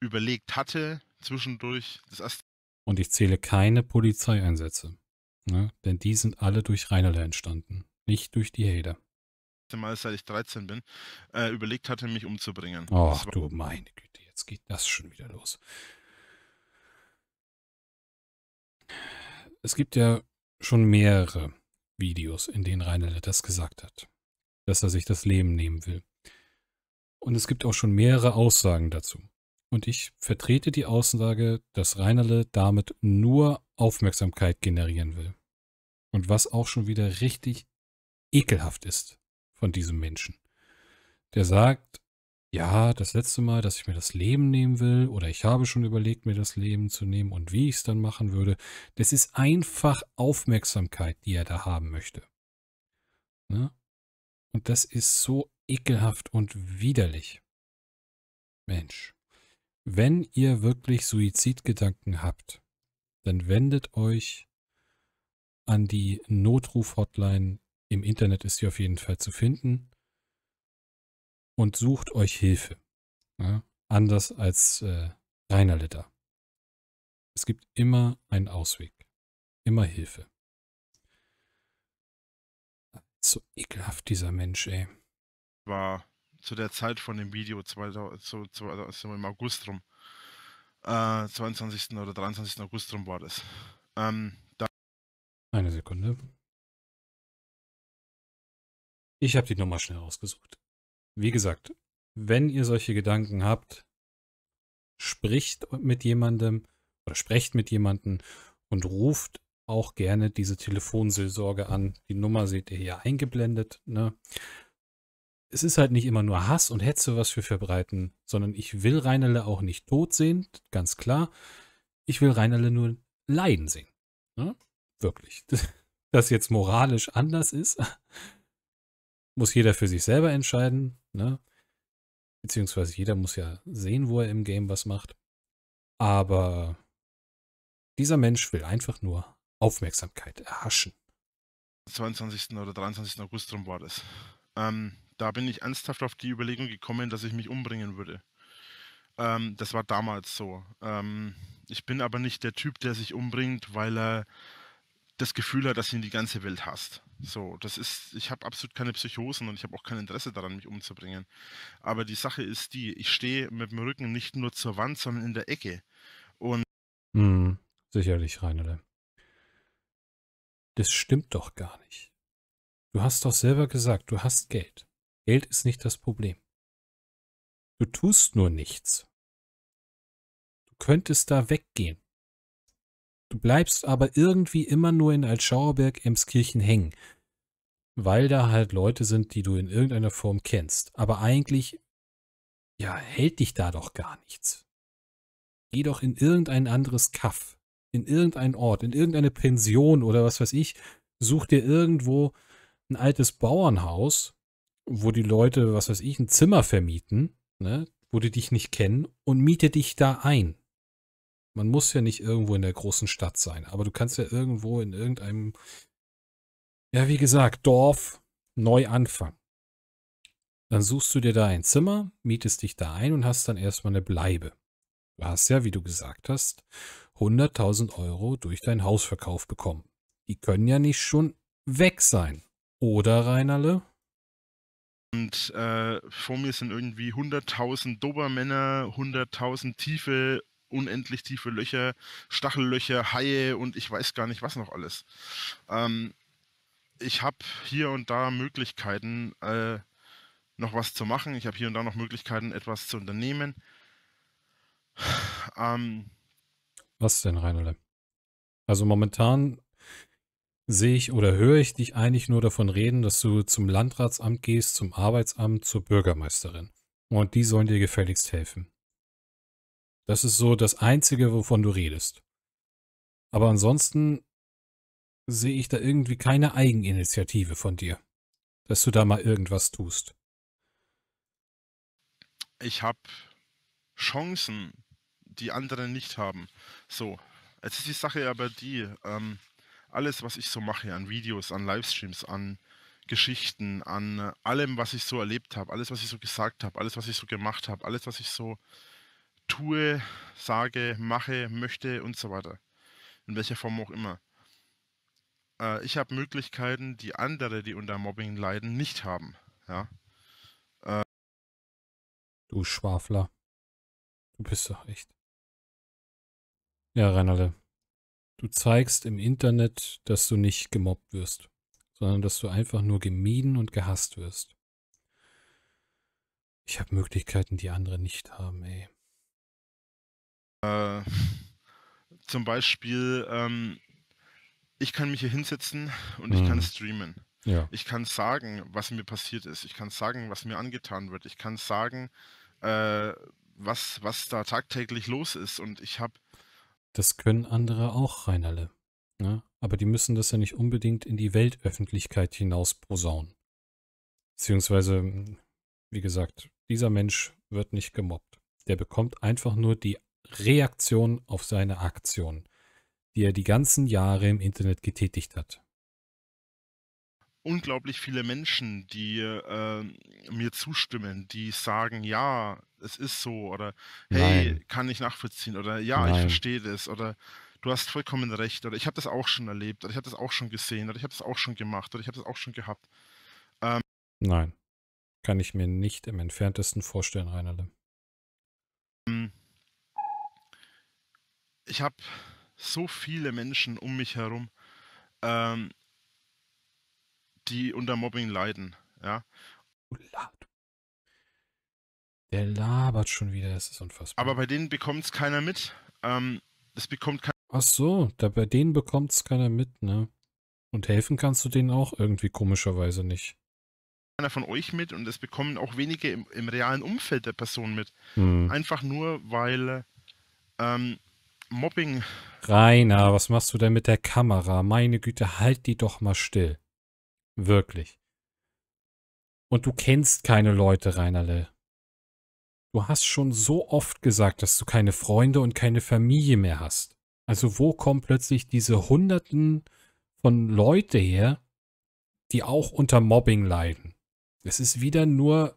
Speaker 2: überlegt hatte, zwischendurch das erste. Und
Speaker 1: ich zähle keine Polizeieinsätze. Ne? Denn die sind alle durch Reinerle entstanden, nicht durch die Hader.
Speaker 2: Mal, seit ich 13 bin, äh, überlegt hatte, mich umzubringen. Ach du meine Güte, jetzt geht das schon wieder los.
Speaker 1: Es gibt ja schon mehrere Videos, in denen Rainer das gesagt hat, dass er sich das Leben nehmen will. Und es gibt auch schon mehrere Aussagen dazu. Und ich vertrete die Aussage, dass Reinerle damit nur Aufmerksamkeit generieren will. Und was auch schon wieder richtig ekelhaft ist von diesem Menschen. Der sagt, ja, das letzte Mal, dass ich mir das Leben nehmen will oder ich habe schon überlegt, mir das Leben zu nehmen und wie ich es dann machen würde, das ist einfach Aufmerksamkeit, die er da haben möchte. Ne? Und das ist so ekelhaft und widerlich. Mensch, wenn ihr wirklich Suizidgedanken habt, dann wendet euch an die Notruf-Hotline im Internet ist sie auf jeden Fall zu finden. Und sucht euch Hilfe.
Speaker 3: Ja? Anders als äh, Rainer Litter. Es gibt immer einen Ausweg. Immer Hilfe.
Speaker 1: So ekelhaft dieser Mensch, ey.
Speaker 2: War zu der Zeit von dem Video, 2000, zu, zu, also im August rum, äh, 22. oder 23. August rum war das. Ähm, da Eine Sekunde.
Speaker 3: Ich habe die Nummer schnell rausgesucht. Wie gesagt, wenn ihr solche
Speaker 1: Gedanken habt, spricht mit jemandem oder sprecht mit jemandem und ruft auch gerne diese Telefonseelsorge an. Die Nummer seht ihr hier eingeblendet. Ne? Es ist halt nicht immer nur Hass und Hetze, was wir verbreiten, sondern ich will Reinele auch nicht tot sehen, ganz klar. Ich will Reinele nur leiden sehen. Ne? Wirklich. Das jetzt moralisch anders ist, muss jeder für sich selber entscheiden, ne? Beziehungsweise jeder muss ja sehen, wo er im Game was macht. Aber dieser Mensch will einfach nur Aufmerksamkeit erhaschen.
Speaker 2: 22. oder 23. August rum war das. Ähm, da bin ich ernsthaft auf die Überlegung gekommen, dass ich mich umbringen würde. Ähm, das war damals so. Ähm, ich bin aber nicht der Typ, der sich umbringt, weil er das Gefühl hat, dass ihn die ganze Welt hasst. So, das ist, ich habe absolut keine Psychosen und ich habe auch kein Interesse daran, mich umzubringen. Aber die Sache ist die, ich stehe mit dem Rücken nicht nur zur Wand, sondern in der Ecke. Und.
Speaker 1: Hm, sicherlich, Reinele. Das stimmt doch gar nicht. Du
Speaker 3: hast doch selber gesagt, du hast Geld. Geld ist nicht das Problem. Du tust nur nichts. Du könntest da weggehen.
Speaker 1: Du bleibst aber irgendwie immer nur in Altschauerberg-Emskirchen hängen, weil da halt Leute sind, die du in irgendeiner Form kennst. Aber eigentlich, ja, hält dich da doch gar nichts. Geh doch in irgendein anderes Kaff, in irgendeinen Ort, in irgendeine Pension oder was weiß ich. Such dir irgendwo ein altes Bauernhaus, wo die Leute, was weiß ich, ein Zimmer vermieten, ne, wo die dich nicht kennen und miete dich da ein. Man muss ja nicht irgendwo in der großen Stadt sein, aber du kannst ja irgendwo in irgendeinem, ja, wie gesagt, Dorf neu anfangen. Dann suchst du dir da ein Zimmer, mietest dich da ein und hast dann erstmal eine Bleibe. Du hast ja, wie du gesagt hast, 100.000 Euro durch deinen Hausverkauf bekommen. Die können ja nicht schon weg sein. Oder, Reinerle?
Speaker 2: Und äh, vor mir sind irgendwie 100.000 Dobermänner, 100.000 tiefe unendlich tiefe Löcher, Stachellöcher, Haie und ich weiß gar nicht was noch alles. Ähm, ich habe hier und da Möglichkeiten, äh, noch was zu machen. Ich habe hier und da noch Möglichkeiten, etwas zu unternehmen. Ähm,
Speaker 1: was denn, Reinele? Also momentan sehe ich oder höre ich dich eigentlich nur davon reden, dass du zum Landratsamt gehst, zum Arbeitsamt, zur Bürgermeisterin. Und die sollen dir gefälligst helfen. Das ist so das Einzige, wovon du redest. Aber ansonsten sehe ich da irgendwie keine Eigeninitiative von dir, dass du da mal irgendwas tust.
Speaker 2: Ich habe Chancen, die andere nicht haben. So, jetzt ist die Sache aber die, ähm, alles, was ich so mache, an Videos, an Livestreams, an Geschichten, an allem, was ich so erlebt habe, alles, was ich so gesagt habe, alles, was ich so gemacht habe, alles, was ich so tue, sage, mache, möchte und so weiter. In welcher Form auch immer. Äh, ich habe Möglichkeiten, die andere, die unter Mobbing leiden, nicht haben. Ja? Äh, du Schwafler.
Speaker 3: Du bist doch echt. Ja, Reinalde.
Speaker 1: Du zeigst im Internet, dass du nicht gemobbt wirst, sondern dass du einfach nur gemieden und gehasst wirst. Ich habe Möglichkeiten, die andere
Speaker 2: nicht haben, ey. Äh, zum Beispiel, ähm, ich kann mich hier hinsetzen und mhm. ich kann mhm. streamen. Ja. Ich kann sagen, was mir passiert ist. Ich kann sagen, was mir angetan wird. Ich kann sagen, äh, was, was da tagtäglich los ist. Und ich habe.
Speaker 1: Das können andere auch, Reinerle. Ne? Aber die müssen das ja nicht unbedingt in die Weltöffentlichkeit hinaus posaunen. Beziehungsweise, hm, wie gesagt, dieser Mensch wird nicht gemobbt. Der bekommt einfach nur die Reaktion auf seine Aktion, die er die ganzen Jahre im Internet getätigt hat.
Speaker 2: Unglaublich viele Menschen, die äh, mir zustimmen, die sagen, ja, es ist so oder hey, Nein. kann ich nachvollziehen oder ja, Nein. ich verstehe das oder du hast vollkommen recht oder ich habe das auch schon erlebt oder ich habe das auch schon gesehen oder ich habe das auch schon gemacht oder ich habe das auch schon gehabt. Ähm,
Speaker 1: Nein, kann ich mir nicht im entferntesten vorstellen, Reinerle.
Speaker 2: ich habe so viele Menschen um mich herum, ähm, die unter Mobbing leiden. Ja.
Speaker 1: Der labert
Speaker 2: schon wieder, das ist unfassbar. Aber bei denen bekommt es keiner mit. Ähm, es bekommt keiner. Ach
Speaker 1: so, da bei denen bekommt es keiner mit, ne? Und helfen kannst du denen auch irgendwie komischerweise
Speaker 2: nicht. Keiner von euch mit und es bekommen auch wenige im, im realen Umfeld der Person mit. Hm. Einfach nur, weil ähm, Mobbing.
Speaker 1: Rainer, was machst du denn mit der Kamera? Meine Güte, halt die doch mal still. Wirklich. Und du kennst keine Leute, Rainerle. Du hast schon so oft gesagt, dass du keine Freunde und keine Familie mehr hast. Also wo kommen plötzlich diese Hunderten von Leute her, die auch unter Mobbing leiden? Es ist wieder nur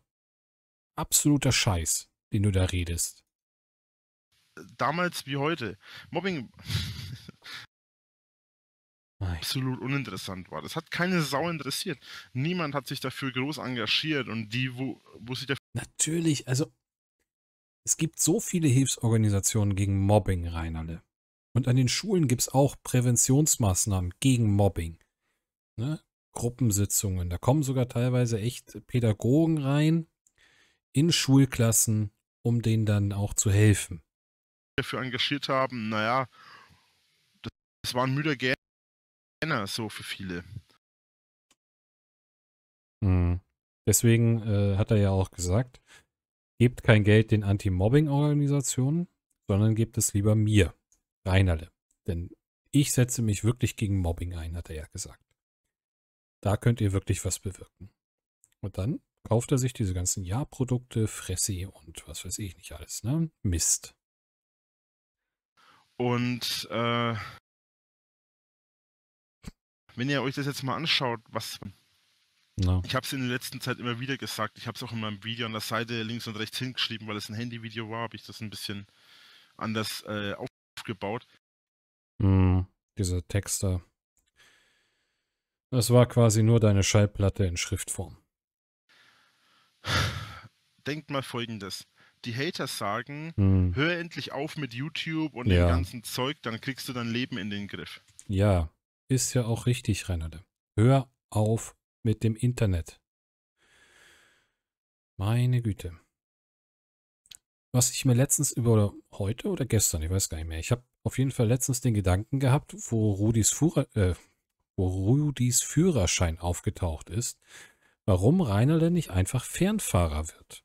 Speaker 1: absoluter Scheiß, den du
Speaker 2: da redest damals wie heute. Mobbing absolut uninteressant war. Das hat keine Sau interessiert. Niemand hat sich dafür groß engagiert und die, wo, wo sich dafür. Natürlich, also
Speaker 1: es gibt so viele Hilfsorganisationen gegen Mobbing, Reinerle. Und an den Schulen gibt es auch Präventionsmaßnahmen gegen Mobbing. Ne? Gruppensitzungen. Da kommen sogar teilweise echt Pädagogen rein in Schulklassen, um denen dann auch zu helfen
Speaker 2: dafür engagiert haben, naja, das, das war ein müder Gähner, so für viele.
Speaker 3: Mhm. Deswegen äh, hat er ja auch gesagt, gebt kein Geld den
Speaker 1: Anti-Mobbing-Organisationen, sondern gebt es lieber mir, Reinerle. Denn ich setze mich wirklich gegen Mobbing ein, hat er ja gesagt. Da könnt ihr wirklich was bewirken. Und dann kauft er sich diese ganzen Jahrprodukte, Fressi und was weiß ich
Speaker 3: nicht alles,
Speaker 2: ne? Mist. Und äh, wenn ihr euch das jetzt mal anschaut, was. No. Ich habe es in der letzten Zeit immer wieder gesagt. Ich habe es auch in meinem Video an der Seite links und rechts hingeschrieben, weil es ein Handyvideo war, habe ich das ein bisschen anders äh, aufgebaut.
Speaker 3: Mm,
Speaker 1: diese Texte. Das war quasi nur deine Schallplatte in Schriftform.
Speaker 2: Denkt mal folgendes die Haters sagen, hm. hör endlich auf mit YouTube und ja. dem ganzen Zeug, dann kriegst du dein Leben in den Griff.
Speaker 1: Ja, ist ja auch richtig, Reinhard. Hör auf mit dem Internet. Meine Güte. Was ich mir letztens über heute oder gestern, ich weiß gar nicht mehr, ich habe auf jeden Fall letztens den Gedanken gehabt, wo Rudis, Fuhrer, äh, wo Rudis Führerschein aufgetaucht ist, warum Rainer denn nicht einfach Fernfahrer wird.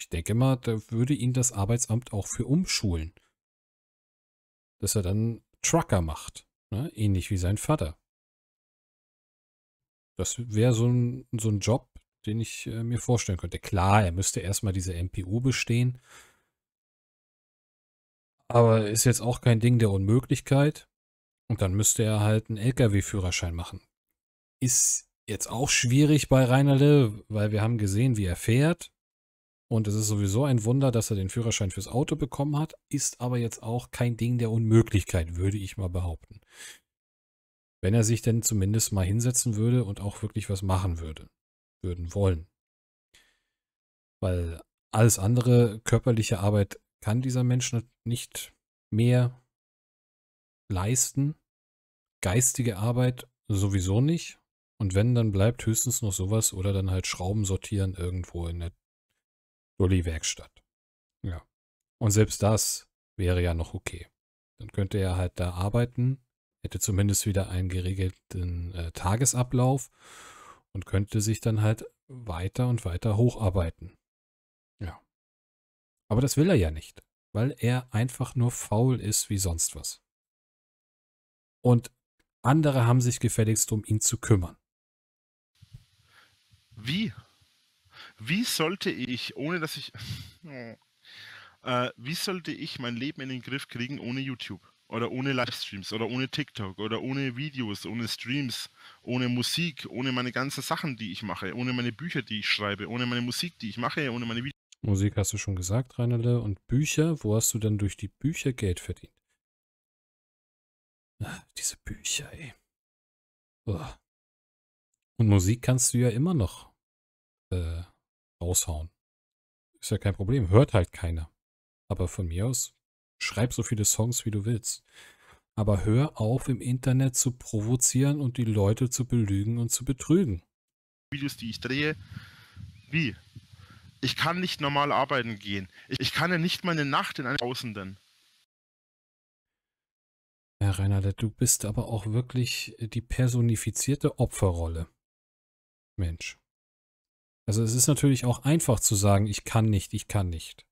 Speaker 1: Ich denke mal, da würde ihn das Arbeitsamt auch für umschulen. Dass er dann Trucker macht, ne? ähnlich wie sein Vater. Das wäre so ein, so ein Job, den ich äh, mir vorstellen könnte. Klar, er müsste erstmal diese MPU bestehen. Aber ist jetzt auch kein Ding der Unmöglichkeit. Und dann müsste er halt einen LKW-Führerschein machen. Ist jetzt auch schwierig bei Reinerle, weil wir haben gesehen, wie er fährt. Und es ist sowieso ein Wunder, dass er den Führerschein fürs Auto bekommen hat, ist aber jetzt auch kein Ding der Unmöglichkeit, würde ich mal behaupten. Wenn er sich denn zumindest mal hinsetzen würde und auch wirklich was machen würde, würden wollen. Weil alles andere körperliche Arbeit kann dieser Mensch nicht mehr leisten. Geistige Arbeit sowieso nicht. Und wenn, dann bleibt höchstens noch sowas oder dann halt Schrauben sortieren irgendwo in der Dolly Werkstatt. Ja. Und selbst das wäre ja noch okay. Dann könnte er halt da arbeiten, hätte zumindest wieder einen geregelten äh, Tagesablauf und könnte sich dann halt weiter und weiter hocharbeiten. Ja. Aber das will er ja nicht, weil er einfach nur faul ist wie sonst was. Und andere haben sich gefälligst um ihn zu kümmern.
Speaker 2: Wie? Wie sollte ich, ohne dass ich. Oh, äh, wie sollte ich mein Leben in den Griff kriegen ohne YouTube? Oder ohne Livestreams oder ohne TikTok oder ohne Videos, ohne Streams, ohne Musik, ohne meine ganzen Sachen, die ich mache, ohne meine Bücher, die ich schreibe, ohne meine Musik, die ich mache, ohne meine Videos.
Speaker 1: Musik hast du schon gesagt, Rainerle. Und Bücher, wo hast du denn durch die Bücher Geld verdient?
Speaker 3: Ach, diese Bücher, ey. Oh. Und Musik kannst du ja immer noch äh, raushauen.
Speaker 1: Ist ja kein Problem, hört halt keiner. Aber von mir aus, schreib so viele Songs, wie du willst. Aber hör auf, im Internet zu provozieren und die Leute zu belügen und zu betrügen.
Speaker 2: Videos, die ich drehe, wie? Ich kann nicht normal arbeiten gehen. Ich kann ja nicht mal eine Nacht in einem Tausenden.
Speaker 1: Herr Rainer, du bist aber auch wirklich die personifizierte Opferrolle. Mensch. Also es ist natürlich auch einfach zu sagen, ich kann nicht, ich kann nicht.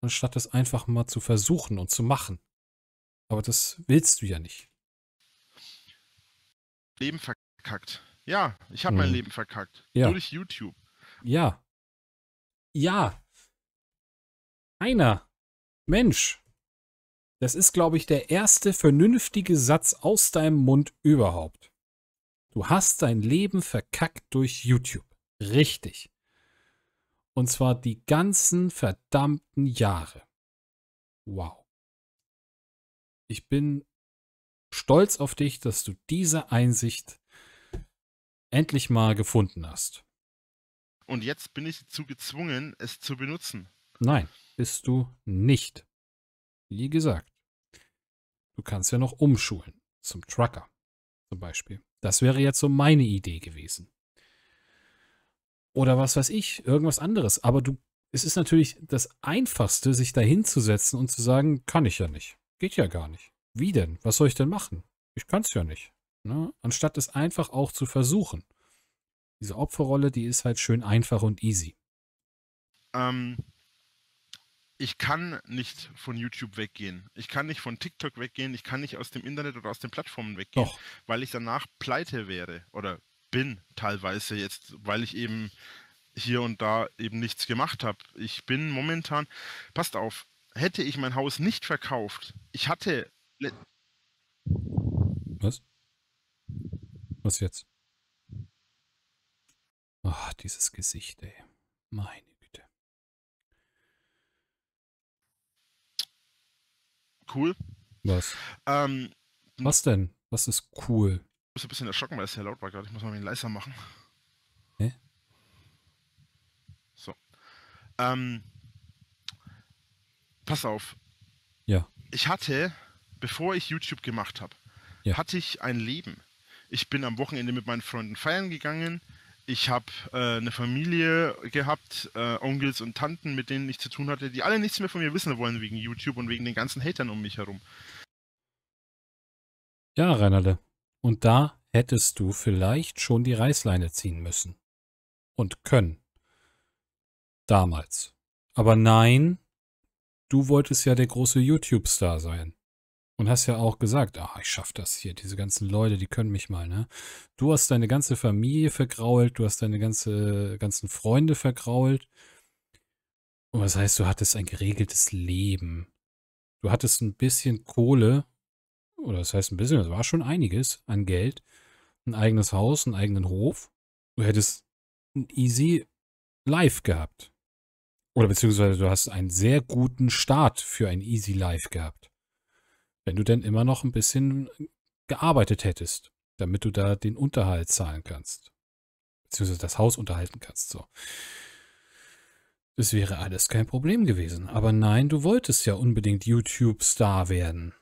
Speaker 1: Anstatt es einfach mal zu versuchen und zu machen. Aber das willst du ja nicht.
Speaker 2: Leben verkackt. Ja, ich habe hm. mein mhm. Leben verkackt. Ja. durch YouTube.
Speaker 3: Ja. Ja. Einer. Mensch. Das ist,
Speaker 1: glaube ich, der erste vernünftige Satz aus deinem Mund überhaupt. Du hast dein Leben verkackt durch YouTube. Richtig. Und zwar die ganzen verdammten Jahre. Wow. Ich bin stolz auf dich, dass du diese Einsicht endlich mal gefunden
Speaker 2: hast. Und jetzt bin ich dazu gezwungen, es zu benutzen.
Speaker 1: Nein, bist du nicht. Wie gesagt, du kannst ja noch umschulen zum Trucker zum Beispiel. Das wäre jetzt so meine Idee gewesen oder was weiß ich, irgendwas anderes. Aber du, es ist natürlich das Einfachste, sich da hinzusetzen und zu sagen, kann ich ja nicht. Geht ja gar nicht. Wie denn? Was soll ich denn machen? Ich kann es ja nicht. Ne? Anstatt es einfach auch zu versuchen. Diese Opferrolle, die ist halt schön einfach und easy.
Speaker 2: Ähm, ich kann nicht von YouTube weggehen. Ich kann nicht von TikTok weggehen. Ich kann nicht aus dem Internet oder aus den Plattformen weggehen, Doch. weil ich danach pleite wäre oder bin teilweise jetzt, weil ich eben hier und da eben nichts gemacht habe. Ich bin momentan, passt auf, hätte ich mein Haus nicht verkauft, ich hatte...
Speaker 1: Was? Was jetzt? Ach, dieses Gesicht, ey. Meine Güte. Cool. Was? Ähm, Was denn? Was ist cool?
Speaker 2: Ich muss ein bisschen erschrocken, weil es sehr laut war gerade. Ich muss mal ein leiser machen. Hä? Okay. So. Ähm, pass auf. Ja. Ich hatte, bevor ich YouTube gemacht habe, ja. hatte ich ein Leben. Ich bin am Wochenende mit meinen Freunden feiern gegangen. Ich habe äh, eine Familie gehabt, äh, Onkels und Tanten, mit denen ich zu tun hatte, die alle nichts mehr von mir wissen wollen wegen YouTube und wegen den ganzen Hatern um mich herum.
Speaker 1: Ja, Reinalde. Und da hättest du vielleicht schon die Reißleine ziehen müssen. Und können. Damals. Aber nein, du wolltest ja der große YouTube-Star sein. Und hast ja auch gesagt, ah, ich schaff das hier, diese ganzen Leute, die können mich mal, ne? Du hast deine ganze Familie vergrault, du hast deine ganze, ganzen Freunde vergrault. Und das heißt, du hattest ein geregeltes Leben. Du hattest ein bisschen Kohle oder das heißt ein bisschen, das war schon einiges an Geld. Ein eigenes Haus, einen eigenen Hof. Du hättest ein easy Life gehabt. Oder beziehungsweise du hast einen sehr guten Start für ein easy Life gehabt. Wenn du denn immer noch ein bisschen gearbeitet hättest, damit du da den Unterhalt zahlen kannst. Beziehungsweise das Haus unterhalten kannst, so. Es wäre alles kein Problem gewesen. Aber nein, du wolltest ja unbedingt YouTube-Star werden.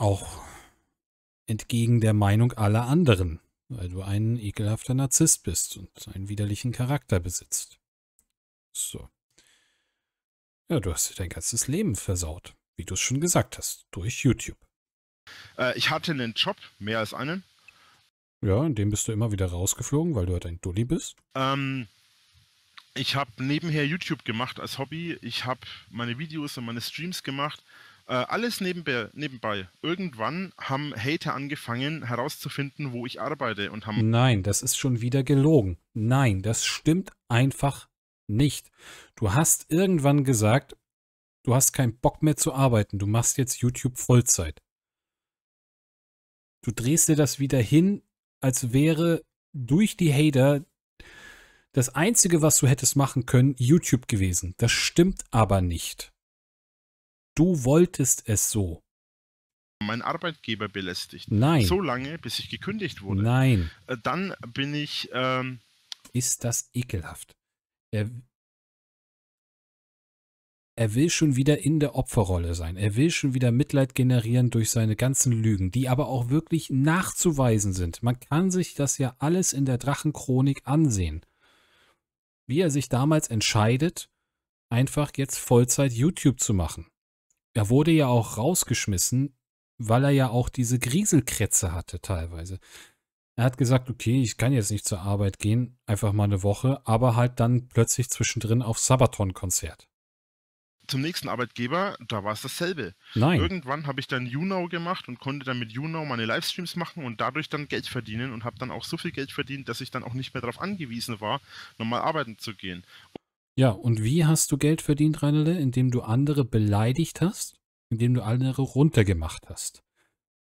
Speaker 1: Auch entgegen der Meinung aller anderen, weil du ein ekelhafter Narzisst bist und einen widerlichen Charakter besitzt. So. Ja, du hast dir dein ganzes Leben versaut, wie du es schon gesagt hast, durch YouTube.
Speaker 2: Äh, ich hatte einen Job, mehr als einen.
Speaker 1: Ja, in dem bist du immer wieder rausgeflogen, weil du halt ein Dulli bist.
Speaker 2: Ähm, ich habe nebenher YouTube gemacht als Hobby. Ich habe meine Videos und meine Streams gemacht. Äh, alles nebenbei, nebenbei. Irgendwann haben Hater angefangen herauszufinden, wo ich arbeite und haben.
Speaker 1: Nein, das ist schon wieder gelogen. Nein, das stimmt einfach nicht. Du hast irgendwann gesagt, du hast keinen Bock mehr zu arbeiten. Du machst jetzt YouTube Vollzeit. Du drehst dir das wieder hin, als wäre durch die Hater das Einzige, was du hättest machen können, YouTube gewesen. Das stimmt aber nicht. Du wolltest es so.
Speaker 2: Mein Arbeitgeber belästigt. Nein. So lange, bis ich gekündigt wurde. Nein. Äh, dann bin ich. Ähm
Speaker 1: Ist das ekelhaft. Er, er will schon wieder in der Opferrolle sein. Er will schon wieder Mitleid generieren durch seine ganzen Lügen, die aber auch wirklich nachzuweisen sind. Man kann sich das ja alles in der Drachenchronik ansehen. Wie er sich damals entscheidet, einfach jetzt Vollzeit YouTube zu machen er wurde ja auch rausgeschmissen, weil er ja auch diese Grieselkrätze hatte teilweise. Er hat gesagt, okay, ich kann jetzt nicht zur Arbeit gehen, einfach mal eine Woche, aber halt dann plötzlich zwischendrin auf Sabaton-Konzert.
Speaker 2: Zum nächsten Arbeitgeber, da war es dasselbe. Nein. Irgendwann habe ich dann YouNow gemacht und konnte dann mit YouNow meine Livestreams machen und dadurch dann Geld verdienen und habe dann auch so viel Geld verdient, dass ich dann auch nicht mehr darauf angewiesen war, nochmal arbeiten zu gehen.
Speaker 1: Ja, und wie hast du Geld verdient, Rainerle? Indem du andere beleidigt hast, indem du andere runtergemacht hast.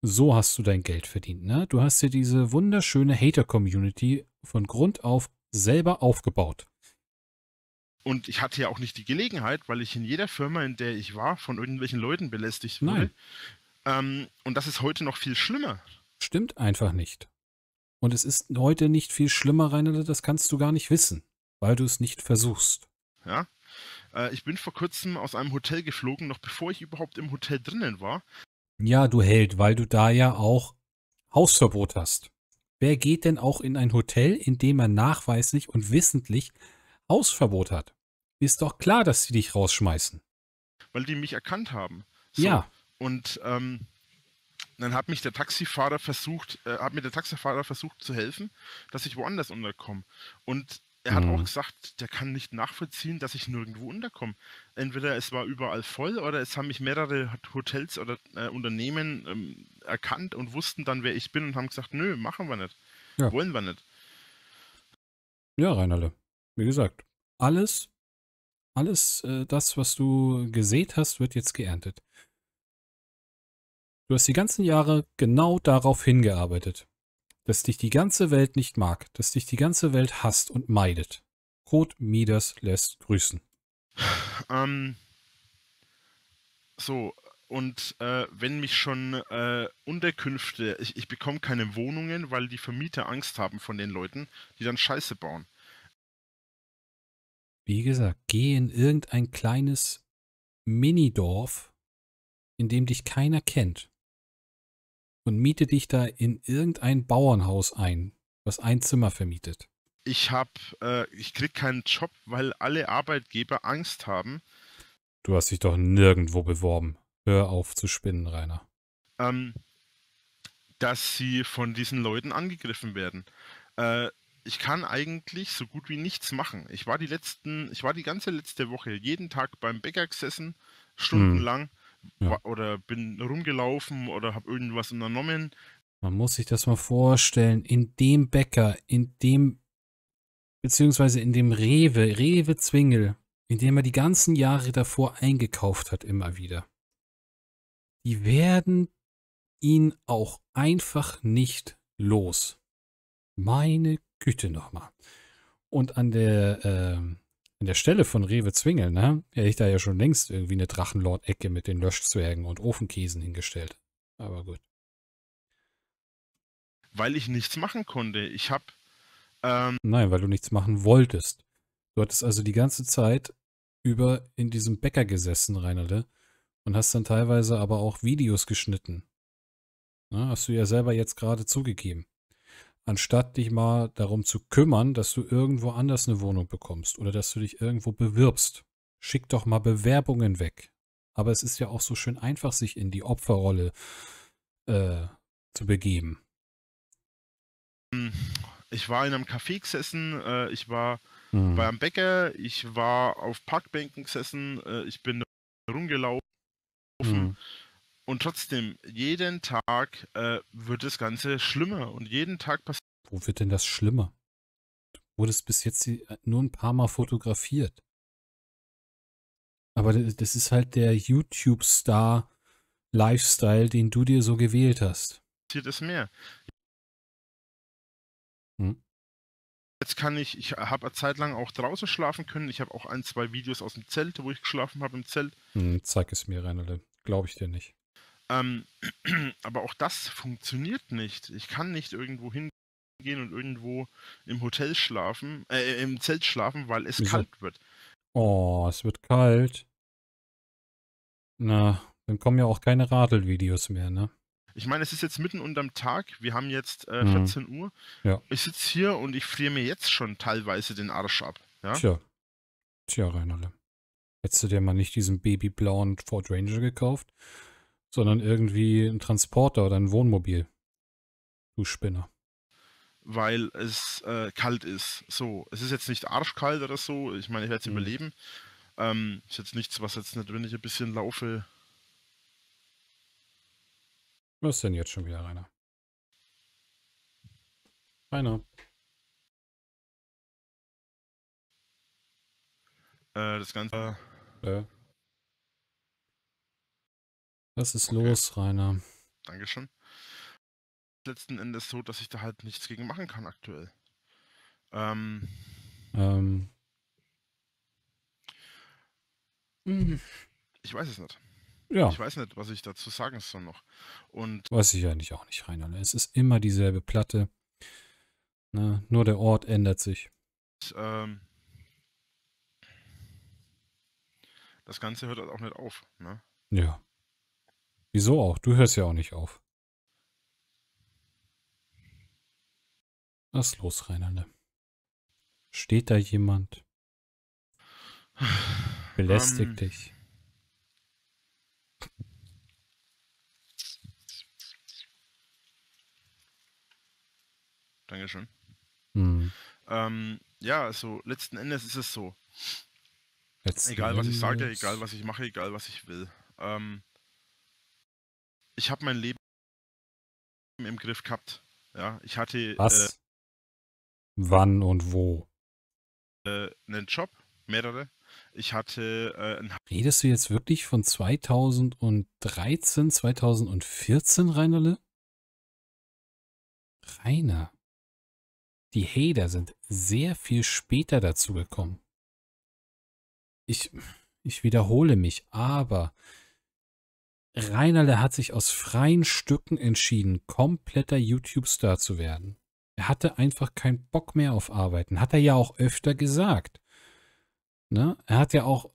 Speaker 1: So hast du dein Geld verdient, ne? Du hast dir diese wunderschöne Hater-Community von Grund auf selber aufgebaut.
Speaker 2: Und ich hatte ja auch nicht die Gelegenheit, weil ich in jeder Firma, in der ich war, von irgendwelchen Leuten belästigt wurde. Ähm, und das ist heute noch viel schlimmer.
Speaker 1: Stimmt einfach nicht. Und es ist heute nicht viel schlimmer, Rainer, das kannst du gar nicht wissen, weil du es nicht versuchst.
Speaker 2: Ja? Äh, ich bin vor kurzem aus einem Hotel geflogen, noch bevor ich überhaupt im Hotel drinnen war.
Speaker 1: Ja, du Held, weil du da ja auch Hausverbot hast. Wer geht denn auch in ein Hotel, in dem er nachweislich und wissentlich Hausverbot hat? Ist doch klar, dass sie dich rausschmeißen.
Speaker 2: Weil die mich erkannt haben. So. Ja. Und ähm, dann hat mich der Taxifahrer versucht, äh, hat mir der Taxifahrer versucht zu helfen, dass ich woanders unterkomme. Und er hat mhm. auch gesagt, der kann nicht nachvollziehen, dass ich nirgendwo unterkomme. Entweder es war überall voll oder es haben mich mehrere Hotels oder äh, Unternehmen ähm, erkannt und wussten dann, wer ich bin und haben gesagt, nö, machen wir nicht. Ja. Wollen wir nicht.
Speaker 1: Ja, Reinhalle. Wie gesagt, alles, alles äh, das, was du gesät hast, wird jetzt geerntet. Du hast die ganzen Jahre genau darauf hingearbeitet dass dich die ganze Welt nicht mag, dass dich die ganze Welt hasst und meidet. Code Midas lässt grüßen.
Speaker 2: Ähm, so, und äh, wenn mich schon äh, Unterkünfte, ich, ich bekomme keine Wohnungen, weil die Vermieter Angst haben von den Leuten, die dann Scheiße bauen. Wie
Speaker 1: gesagt, geh in irgendein kleines Minidorf, in dem dich keiner kennt und miete dich da in irgendein Bauernhaus ein,
Speaker 2: was ein Zimmer vermietet. Ich habe, äh, ich krieg keinen Job, weil alle Arbeitgeber Angst haben.
Speaker 1: Du hast dich doch nirgendwo beworben. Hör auf zu spinnen, Rainer.
Speaker 2: Ähm, dass sie von diesen Leuten angegriffen werden. Äh, ich kann eigentlich so gut wie nichts machen. Ich war die letzten, ich war die ganze letzte Woche jeden Tag beim Bäcker gesessen, hm. stundenlang. Hm ja. oder bin rumgelaufen oder habe irgendwas unternommen.
Speaker 1: Man muss sich das mal vorstellen, in dem Bäcker, in dem, beziehungsweise in dem Rewe, Rewe Zwingel, in dem er die ganzen Jahre davor eingekauft hat, immer wieder. Die werden ihn auch einfach nicht los. Meine Güte nochmal. Und an der äh, an der Stelle von Rewe Zwingel, ne, hätte ich da ja schon längst irgendwie eine Drachenlord-Ecke mit den Löschzwergen und Ofenkäsen
Speaker 2: hingestellt. Aber gut. Weil ich nichts machen konnte. Ich hab. Ähm
Speaker 1: Nein, weil du nichts machen wolltest. Du hattest also die ganze Zeit über in diesem Bäcker gesessen, Reinerle, und hast dann teilweise aber auch Videos geschnitten. Na, ne, hast du ja selber jetzt gerade zugegeben anstatt dich mal darum zu kümmern, dass du irgendwo anders eine Wohnung bekommst oder dass du dich irgendwo bewirbst. Schick doch mal Bewerbungen weg. Aber es ist ja auch so schön einfach, sich in die Opferrolle äh, zu begeben.
Speaker 2: Hm, ich war in einem Café gesessen, äh, ich war hm. bei einem Bäcker, ich war auf Parkbänken gesessen, äh, ich bin rumgelaufen. Hm. Und trotzdem, jeden Tag äh, wird das Ganze schlimmer und jeden Tag passiert.
Speaker 1: Wo wird denn das schlimmer? Du wurdest bis jetzt äh, nur ein paar Mal fotografiert. Aber das ist halt der YouTube-Star-Lifestyle, den du dir so gewählt hast.
Speaker 2: Passiert es mehr. Hm? Jetzt kann ich, ich habe eine Zeit lang auch draußen schlafen können. Ich habe auch ein, zwei Videos aus dem Zelt, wo ich geschlafen habe im Zelt.
Speaker 1: Hm, zeig es mir, Rainer. Glaube ich dir nicht.
Speaker 2: Ähm, aber auch das funktioniert nicht. Ich kann nicht irgendwo hingehen und irgendwo im Hotel schlafen, äh, äh im Zelt schlafen, weil es Wieso? kalt wird.
Speaker 1: Oh, es wird kalt. Na, dann kommen ja auch keine Radelvideos mehr, ne?
Speaker 2: Ich meine, es ist jetzt mitten unterm Tag. Wir haben jetzt äh, 14 mhm. Uhr. Ja. Ich sitze hier und ich friere mir jetzt schon teilweise den Arsch ab. Ja? Tja.
Speaker 1: Tja, Reinhold. Hättest du dir mal nicht diesen babyblauen Ford Ranger gekauft? sondern irgendwie ein Transporter oder ein Wohnmobil. Du Spinner.
Speaker 2: Weil es äh, kalt ist. So, es ist jetzt nicht arschkalt oder so. Ich meine, ich werde es mhm. überleben. Ähm, ist jetzt nichts, was jetzt nicht, wenn ich ein bisschen laufe.
Speaker 3: Was ist denn jetzt schon wieder, Rainer? Rainer.
Speaker 2: Äh, das Ganze.
Speaker 3: Äh. Was ist
Speaker 1: okay. los, Rainer?
Speaker 2: Dankeschön. Letzten Endes so, dass ich da halt nichts gegen machen kann aktuell. Ähm. ähm. Ich weiß es nicht. Ja. Ich weiß nicht, was ich dazu sagen soll noch. Und
Speaker 1: weiß ich eigentlich auch nicht, Rainer. Es ist immer dieselbe Platte. Ne? Nur der Ort ändert sich.
Speaker 2: ähm, das Ganze hört halt auch nicht auf. Ne?
Speaker 1: Ja. Wieso auch? Du hörst ja auch nicht auf. Was ist los, Reinalde? Steht da jemand?
Speaker 3: Belästigt um, ähm. dich.
Speaker 2: Dankeschön. Hm. Ähm, ja, also letzten Endes ist es so. Letzten egal was ich sage, egal was ich mache, egal was ich will. Ähm, ich habe mein Leben im Griff gehabt. Ja, ich hatte. Was? Äh, Wann und wo? Äh, einen Job, mehrere. Ich hatte äh,
Speaker 1: Redest du jetzt wirklich von 2013,
Speaker 3: 2014, Rainerle? Rainer. Die Hader sind sehr viel später dazu gekommen.
Speaker 1: Ich, ich wiederhole mich, aber Reinerle hat sich aus freien Stücken entschieden, kompletter YouTube-Star zu werden. Er hatte einfach keinen Bock mehr auf Arbeiten. Hat er ja auch öfter gesagt. Ne? Er hat ja auch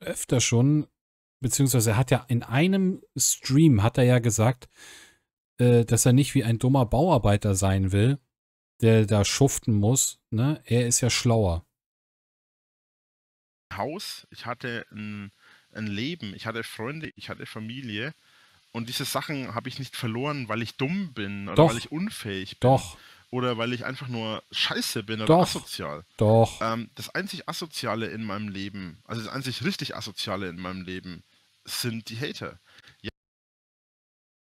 Speaker 1: öfter schon, beziehungsweise er hat ja in einem Stream hat er ja gesagt, äh, dass er nicht wie ein dummer Bauarbeiter sein will, der da schuften muss. Ne? Er ist ja schlauer.
Speaker 2: Haus, ich hatte ein ein Leben, ich hatte Freunde, ich hatte Familie. Und diese Sachen habe ich nicht verloren, weil ich dumm bin oder Doch. weil ich unfähig bin. Doch. Oder weil ich einfach nur scheiße bin oder Doch. asozial. Doch. Ähm, das einzig Asoziale in meinem Leben, also das einzig richtig Asoziale in meinem Leben, sind die Hater. Ja.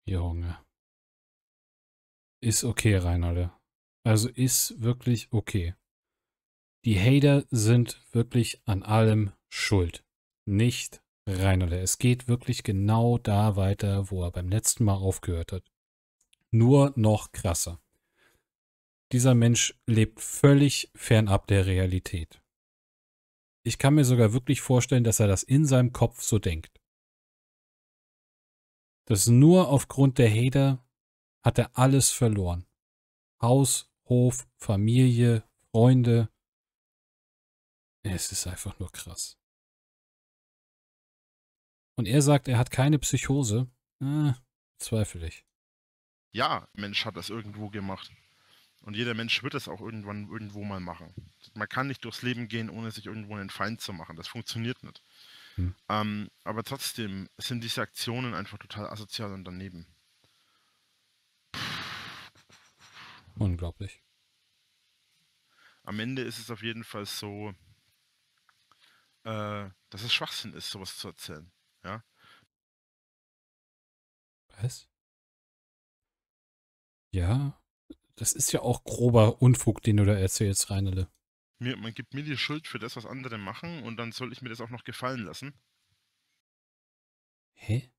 Speaker 3: Junge. Ist okay, Reinalde. Also ist wirklich okay. Die Hater sind
Speaker 1: wirklich an allem schuld. Nicht rein. Oder es geht wirklich genau da weiter, wo er beim letzten Mal aufgehört hat. Nur noch krasser. Dieser Mensch lebt völlig fernab der Realität. Ich kann mir sogar wirklich vorstellen, dass er das in seinem Kopf so denkt. Dass nur aufgrund der Hater hat er alles verloren.
Speaker 3: Haus, Hof, Familie, Freunde.
Speaker 2: Es ist einfach nur krass
Speaker 3: und er sagt, er hat keine
Speaker 1: Psychose, äh, zweifle ich.
Speaker 2: Ja, Mensch hat das irgendwo gemacht. Und jeder Mensch wird das auch irgendwann irgendwo mal machen. Man kann nicht durchs Leben gehen, ohne sich irgendwo einen Feind zu machen. Das funktioniert nicht. Hm. Ähm, aber trotzdem sind diese Aktionen einfach total asozial und daneben. Unglaublich. Am Ende ist es auf jeden Fall so, äh, dass es Schwachsinn ist, sowas zu erzählen.
Speaker 3: Was? Ja, das ist ja auch grober Unfug, den du da erzählst, Reinele.
Speaker 2: Mir, man gibt mir die Schuld für das, was andere machen, und dann soll ich mir das auch noch gefallen lassen.
Speaker 1: Hä?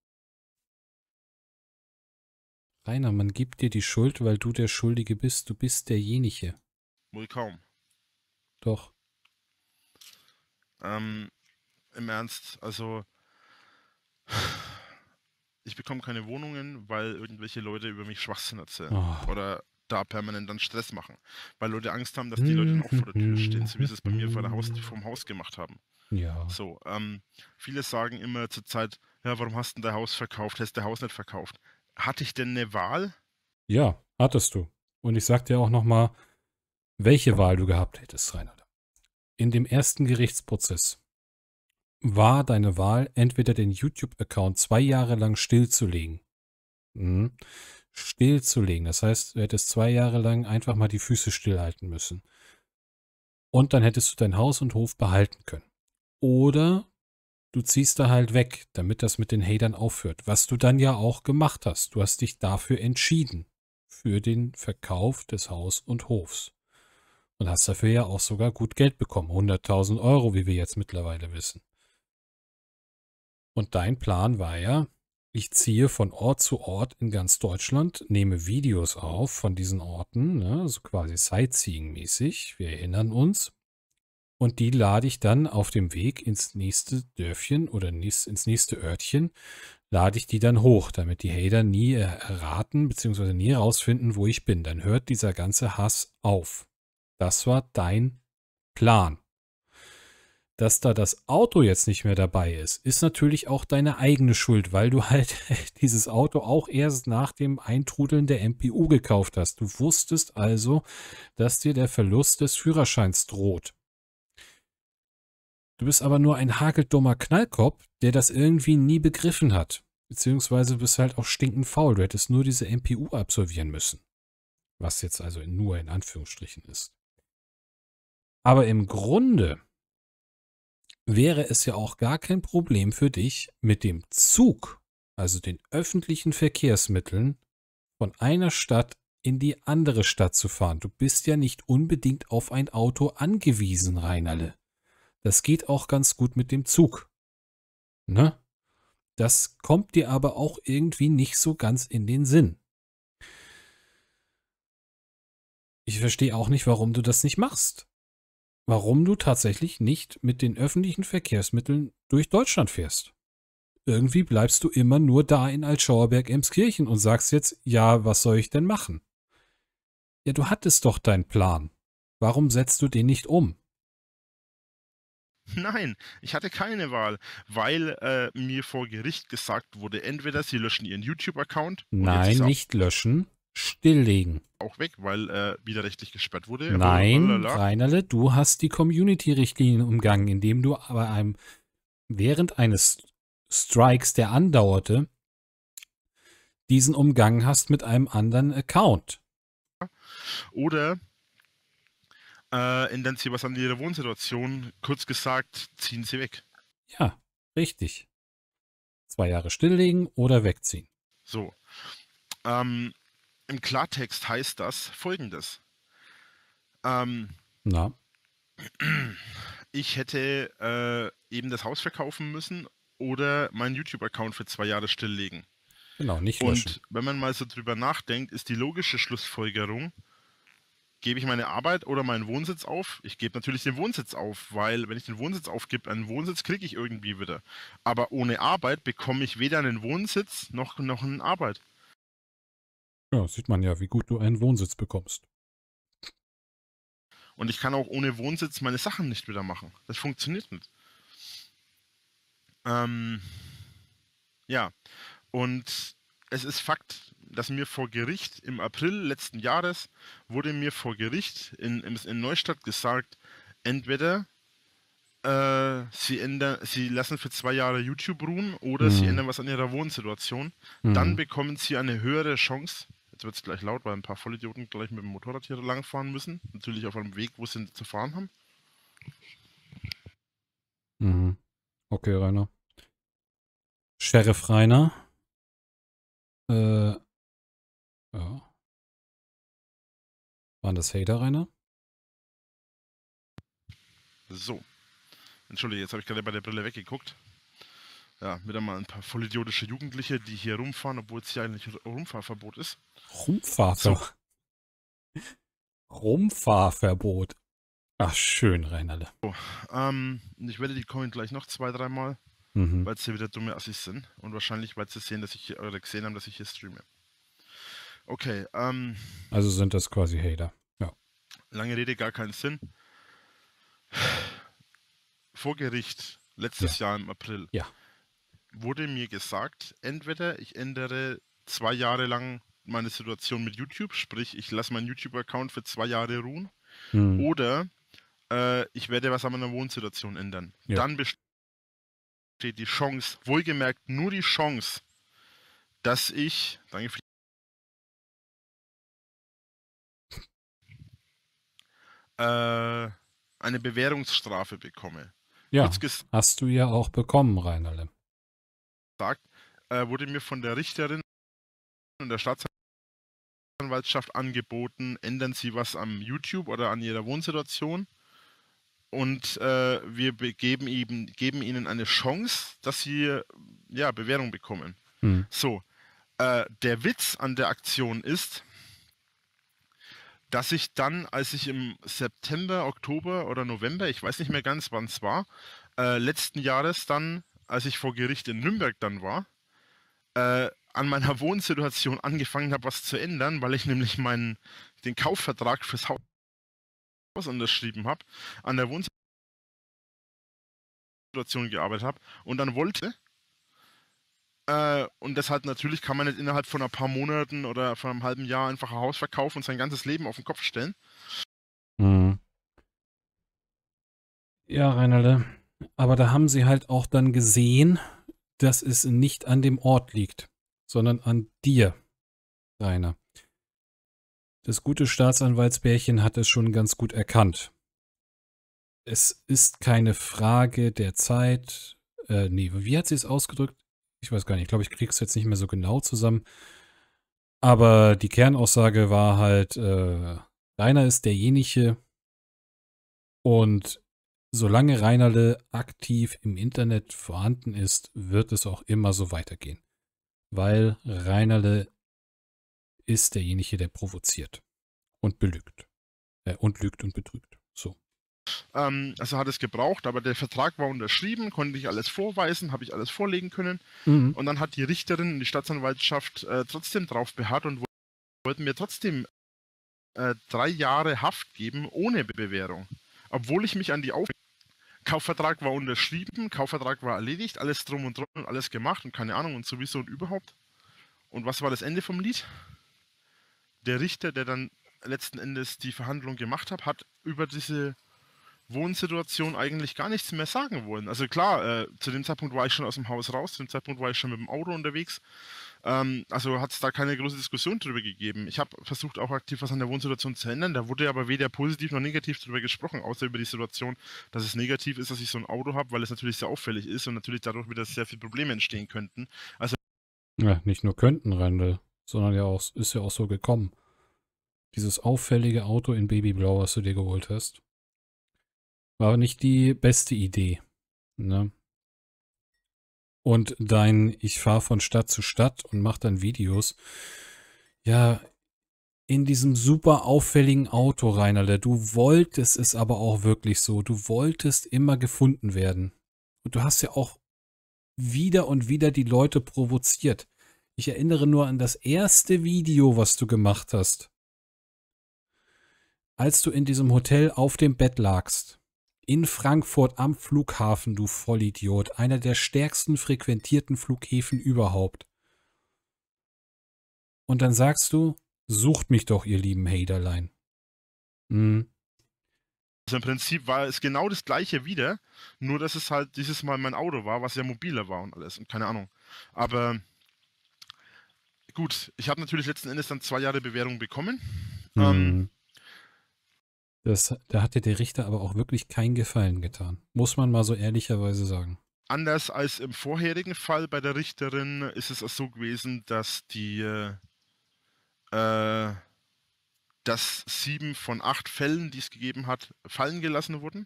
Speaker 1: Rainer, man gibt dir die Schuld, weil du der Schuldige bist. Du bist derjenige. Wohl kaum. Doch.
Speaker 2: Ähm, im Ernst, also ich bekomme keine Wohnungen, weil irgendwelche Leute über mich Schwachsinn erzählen. Oh. Oder da permanent dann Stress machen. Weil Leute Angst haben, dass die Leute auch vor der Tür stehen, so wie sie es bei mir vor der Haus, vom Haus gemacht haben. Ja. So, ähm, viele sagen immer zur Zeit, ja, warum hast du dein Haus verkauft? Hast du dein Haus nicht verkauft? Hatte ich denn eine Wahl?
Speaker 1: Ja, hattest du. Und ich sag dir auch nochmal, welche Wahl du gehabt hättest, Reinhard. In dem ersten Gerichtsprozess war deine Wahl, entweder den YouTube-Account zwei Jahre lang stillzulegen. Mhm. Stillzulegen. Das heißt, du hättest zwei Jahre lang einfach mal die Füße stillhalten müssen. Und dann hättest du dein Haus und Hof behalten können. Oder du ziehst da halt weg, damit das mit den Hatern aufhört. Was du dann ja auch gemacht hast. Du hast dich dafür entschieden. Für den Verkauf des Haus und Hofs. Und hast dafür ja auch sogar gut Geld bekommen. 100.000 Euro, wie wir jetzt mittlerweile wissen. Und dein Plan war ja, ich ziehe von Ort zu Ort in ganz Deutschland, nehme Videos auf von diesen Orten, ne, also quasi Sightseeing-mäßig, wir erinnern uns. Und die lade ich dann auf dem Weg ins nächste Dörfchen oder ins nächste Örtchen, lade ich die dann hoch, damit die Hater nie äh, erraten bzw. nie herausfinden, wo ich bin. Dann hört dieser ganze Hass auf. Das war dein Plan dass da das Auto jetzt nicht mehr dabei ist, ist natürlich auch deine eigene Schuld, weil du halt dieses Auto auch erst nach dem Eintrudeln der MPU gekauft hast. Du wusstest also, dass dir der Verlust des Führerscheins droht. Du bist aber nur ein hakeldummer Knallkopf, der das irgendwie nie begriffen hat. Beziehungsweise bist halt auch stinkend faul. Du hättest nur diese MPU absolvieren müssen. Was jetzt also nur in Anführungsstrichen ist. Aber im Grunde wäre es ja auch gar kein Problem für dich, mit dem Zug, also den öffentlichen Verkehrsmitteln, von einer Stadt in die andere Stadt zu fahren. Du bist ja nicht unbedingt auf ein Auto angewiesen, Reinerle. Das geht auch ganz gut mit dem Zug. Ne? Das kommt dir aber auch irgendwie nicht so ganz in den Sinn. Ich verstehe auch nicht, warum du das nicht machst warum du tatsächlich nicht mit den öffentlichen Verkehrsmitteln durch Deutschland fährst. Irgendwie bleibst du immer nur da in Altschauerberg Emskirchen und sagst jetzt, ja, was soll ich denn machen? Ja, du hattest doch deinen Plan. Warum setzt du den nicht um?
Speaker 2: Nein, ich hatte keine Wahl, weil äh, mir vor Gericht gesagt wurde, entweder sie löschen ihren YouTube-Account.
Speaker 1: Nein, nicht löschen stilllegen.
Speaker 2: Auch weg, weil äh, widerrechtlich gesperrt wurde. Nein, Reinerle,
Speaker 1: du hast die Community-Richtlinien umgangen, indem du aber einem, während eines Strikes, der andauerte, diesen Umgang hast mit einem anderen Account.
Speaker 2: Oder äh, ändern sie was an ihrer Wohnsituation. Kurz gesagt, ziehen sie weg. Ja, richtig.
Speaker 1: Zwei Jahre stilllegen oder wegziehen.
Speaker 2: So. Ähm, im Klartext heißt das folgendes. Ähm, Na? Ich hätte äh, eben das Haus verkaufen müssen oder meinen YouTube-Account für zwei Jahre stilllegen. Genau, nicht löschen. Und wenn man mal so drüber nachdenkt, ist die logische Schlussfolgerung, gebe ich meine Arbeit oder meinen Wohnsitz auf? Ich gebe natürlich den Wohnsitz auf, weil wenn ich den Wohnsitz aufgebe, einen Wohnsitz kriege ich irgendwie wieder. Aber ohne Arbeit bekomme ich weder einen Wohnsitz noch, noch eine Arbeit.
Speaker 1: Ja, sieht man ja, wie gut du einen Wohnsitz bekommst.
Speaker 2: Und ich kann auch ohne Wohnsitz meine Sachen nicht wieder machen. Das funktioniert nicht. Ähm, ja, und es ist Fakt, dass mir vor Gericht im April letzten Jahres wurde mir vor Gericht in, in Neustadt gesagt, entweder äh, sie, ändern, sie lassen für zwei Jahre YouTube ruhen oder mhm. sie ändern was an ihrer Wohnsituation, mhm. dann bekommen sie eine höhere Chance, Jetzt wird es gleich laut, weil ein paar Vollidioten gleich mit dem Motorrad hier langfahren müssen. Natürlich auf einem Weg, wo sie zu fahren haben.
Speaker 3: Mhm. Okay, Rainer. Sheriff Rainer. Äh, ja. Waren das Hater, Rainer?
Speaker 2: So. Entschuldige, jetzt habe ich gerade bei der Brille weggeguckt ja, wieder mal ein paar vollidiotische Jugendliche, die hier rumfahren, obwohl es hier eigentlich Rumfahrverbot ist.
Speaker 1: Rumfahrverbot. So. Rumfahrverbot. Ach, schön, Reinhalle. So,
Speaker 2: ähm, ich werde die kommen gleich noch zwei, dreimal, mhm. weil sie wieder dumme Assis sind. Und wahrscheinlich, weil sie sehen, dass ich hier, oder gesehen haben, dass ich hier streame. Okay, ähm.
Speaker 1: Also sind das quasi Hater.
Speaker 2: Ja. Lange Rede, gar keinen Sinn. Vor Gericht, letztes ja. Jahr im April. Ja wurde mir gesagt, entweder ich ändere zwei Jahre lang meine Situation mit YouTube, sprich ich lasse meinen YouTube-Account für zwei Jahre ruhen, hm. oder äh, ich werde was an meiner Wohnsituation ändern. Ja. Dann besteht die Chance, wohlgemerkt nur die Chance, dass ich, danke für äh, eine Bewährungsstrafe bekomme. Ja,
Speaker 1: hast du ja auch bekommen, Rainer Rainerle
Speaker 2: sagt, äh, wurde mir von der Richterin und der Staatsanwaltschaft angeboten, ändern Sie was am YouTube oder an Ihrer Wohnsituation. Und äh, wir geben, eben, geben Ihnen eine Chance, dass Sie ja, Bewährung bekommen. Mhm. So, äh, der Witz an der Aktion ist, dass ich dann, als ich im September, Oktober oder November, ich weiß nicht mehr ganz, wann es war, äh, letzten Jahres dann als ich vor Gericht in Nürnberg dann war, äh, an meiner Wohnsituation angefangen habe, was zu ändern, weil ich nämlich meinen den Kaufvertrag fürs Haus unterschrieben habe, an der Wohnsituation gearbeitet habe und dann wollte. Äh, und deshalb natürlich kann man nicht innerhalb von ein paar Monaten oder von einem halben Jahr einfach ein Haus verkaufen und sein ganzes Leben auf den Kopf stellen.
Speaker 3: Mhm.
Speaker 1: Ja, Reinalde, aber da haben sie halt auch dann gesehen, dass es nicht an dem Ort liegt, sondern an dir, deiner. Das gute Staatsanwaltsbärchen hat es schon ganz gut erkannt. Es ist keine Frage der Zeit. Äh, nee, wie hat sie es ausgedrückt? Ich weiß gar nicht. Ich glaube, ich kriege es jetzt nicht mehr so genau zusammen. Aber die Kernaussage war halt, äh, deiner ist derjenige und solange Reinerle aktiv im Internet vorhanden ist, wird es auch immer so weitergehen. Weil Reinerle ist derjenige, der provoziert und belügt. Äh, und lügt und betrügt. So.
Speaker 2: Ähm, also hat es gebraucht, aber der Vertrag war unterschrieben, konnte ich alles vorweisen, habe ich alles vorlegen können. Mhm. Und dann hat die Richterin und die Staatsanwaltschaft äh, trotzdem drauf beharrt und wollten mir trotzdem äh, drei Jahre Haft geben ohne Bewährung, obwohl ich mich an die Aufgabe Kaufvertrag war unterschrieben, Kaufvertrag war erledigt, alles drum und drum und alles gemacht und keine Ahnung und sowieso und überhaupt. Und was war das Ende vom Lied? Der Richter, der dann letzten Endes die Verhandlung gemacht hat, hat über diese Wohnsituation eigentlich gar nichts mehr sagen wollen. Also klar, äh, zu dem Zeitpunkt war ich schon aus dem Haus raus, zu dem Zeitpunkt war ich schon mit dem Auto unterwegs. Ähm, also hat es da keine große Diskussion drüber gegeben. Ich habe versucht, auch aktiv was an der Wohnsituation zu ändern. Da wurde aber weder positiv noch negativ drüber gesprochen, außer über die Situation, dass es negativ ist, dass ich so ein Auto habe, weil es natürlich sehr auffällig ist und natürlich dadurch wieder sehr viele Probleme entstehen könnten. Also
Speaker 1: ja, nicht nur könnten, Randall, sondern ja auch, ist ja auch so gekommen. Dieses auffällige Auto in Babyblau, was du dir geholt hast, war nicht die beste Idee. Ne? und dein Ich fahre von Stadt zu Stadt und mache dann Videos. Ja, in diesem super auffälligen Auto, Rainer, du wolltest es aber auch wirklich so. Du wolltest immer gefunden werden. Und du hast ja auch wieder und wieder die Leute provoziert. Ich erinnere nur an das erste Video, was du gemacht hast. Als du in diesem Hotel auf dem Bett lagst in Frankfurt am Flughafen, du Vollidiot. Einer der stärksten frequentierten Flughäfen überhaupt. Und dann sagst du, sucht mich doch, ihr lieben Haterlein.
Speaker 3: Mhm.
Speaker 2: Also im Prinzip war es genau das gleiche wieder, nur dass es halt dieses Mal mein Auto war, was ja mobiler war und alles und keine Ahnung. Aber gut, ich habe natürlich letzten Endes dann zwei Jahre Bewährung bekommen. Ähm, mhm.
Speaker 1: Ähm, das, da hatte der Richter aber auch wirklich keinen Gefallen getan. Muss man mal so ehrlicherweise sagen.
Speaker 2: Anders als im vorherigen Fall bei der Richterin ist es auch so gewesen, dass die äh, dass sieben von acht Fällen, die es gegeben hat, fallen gelassen wurden.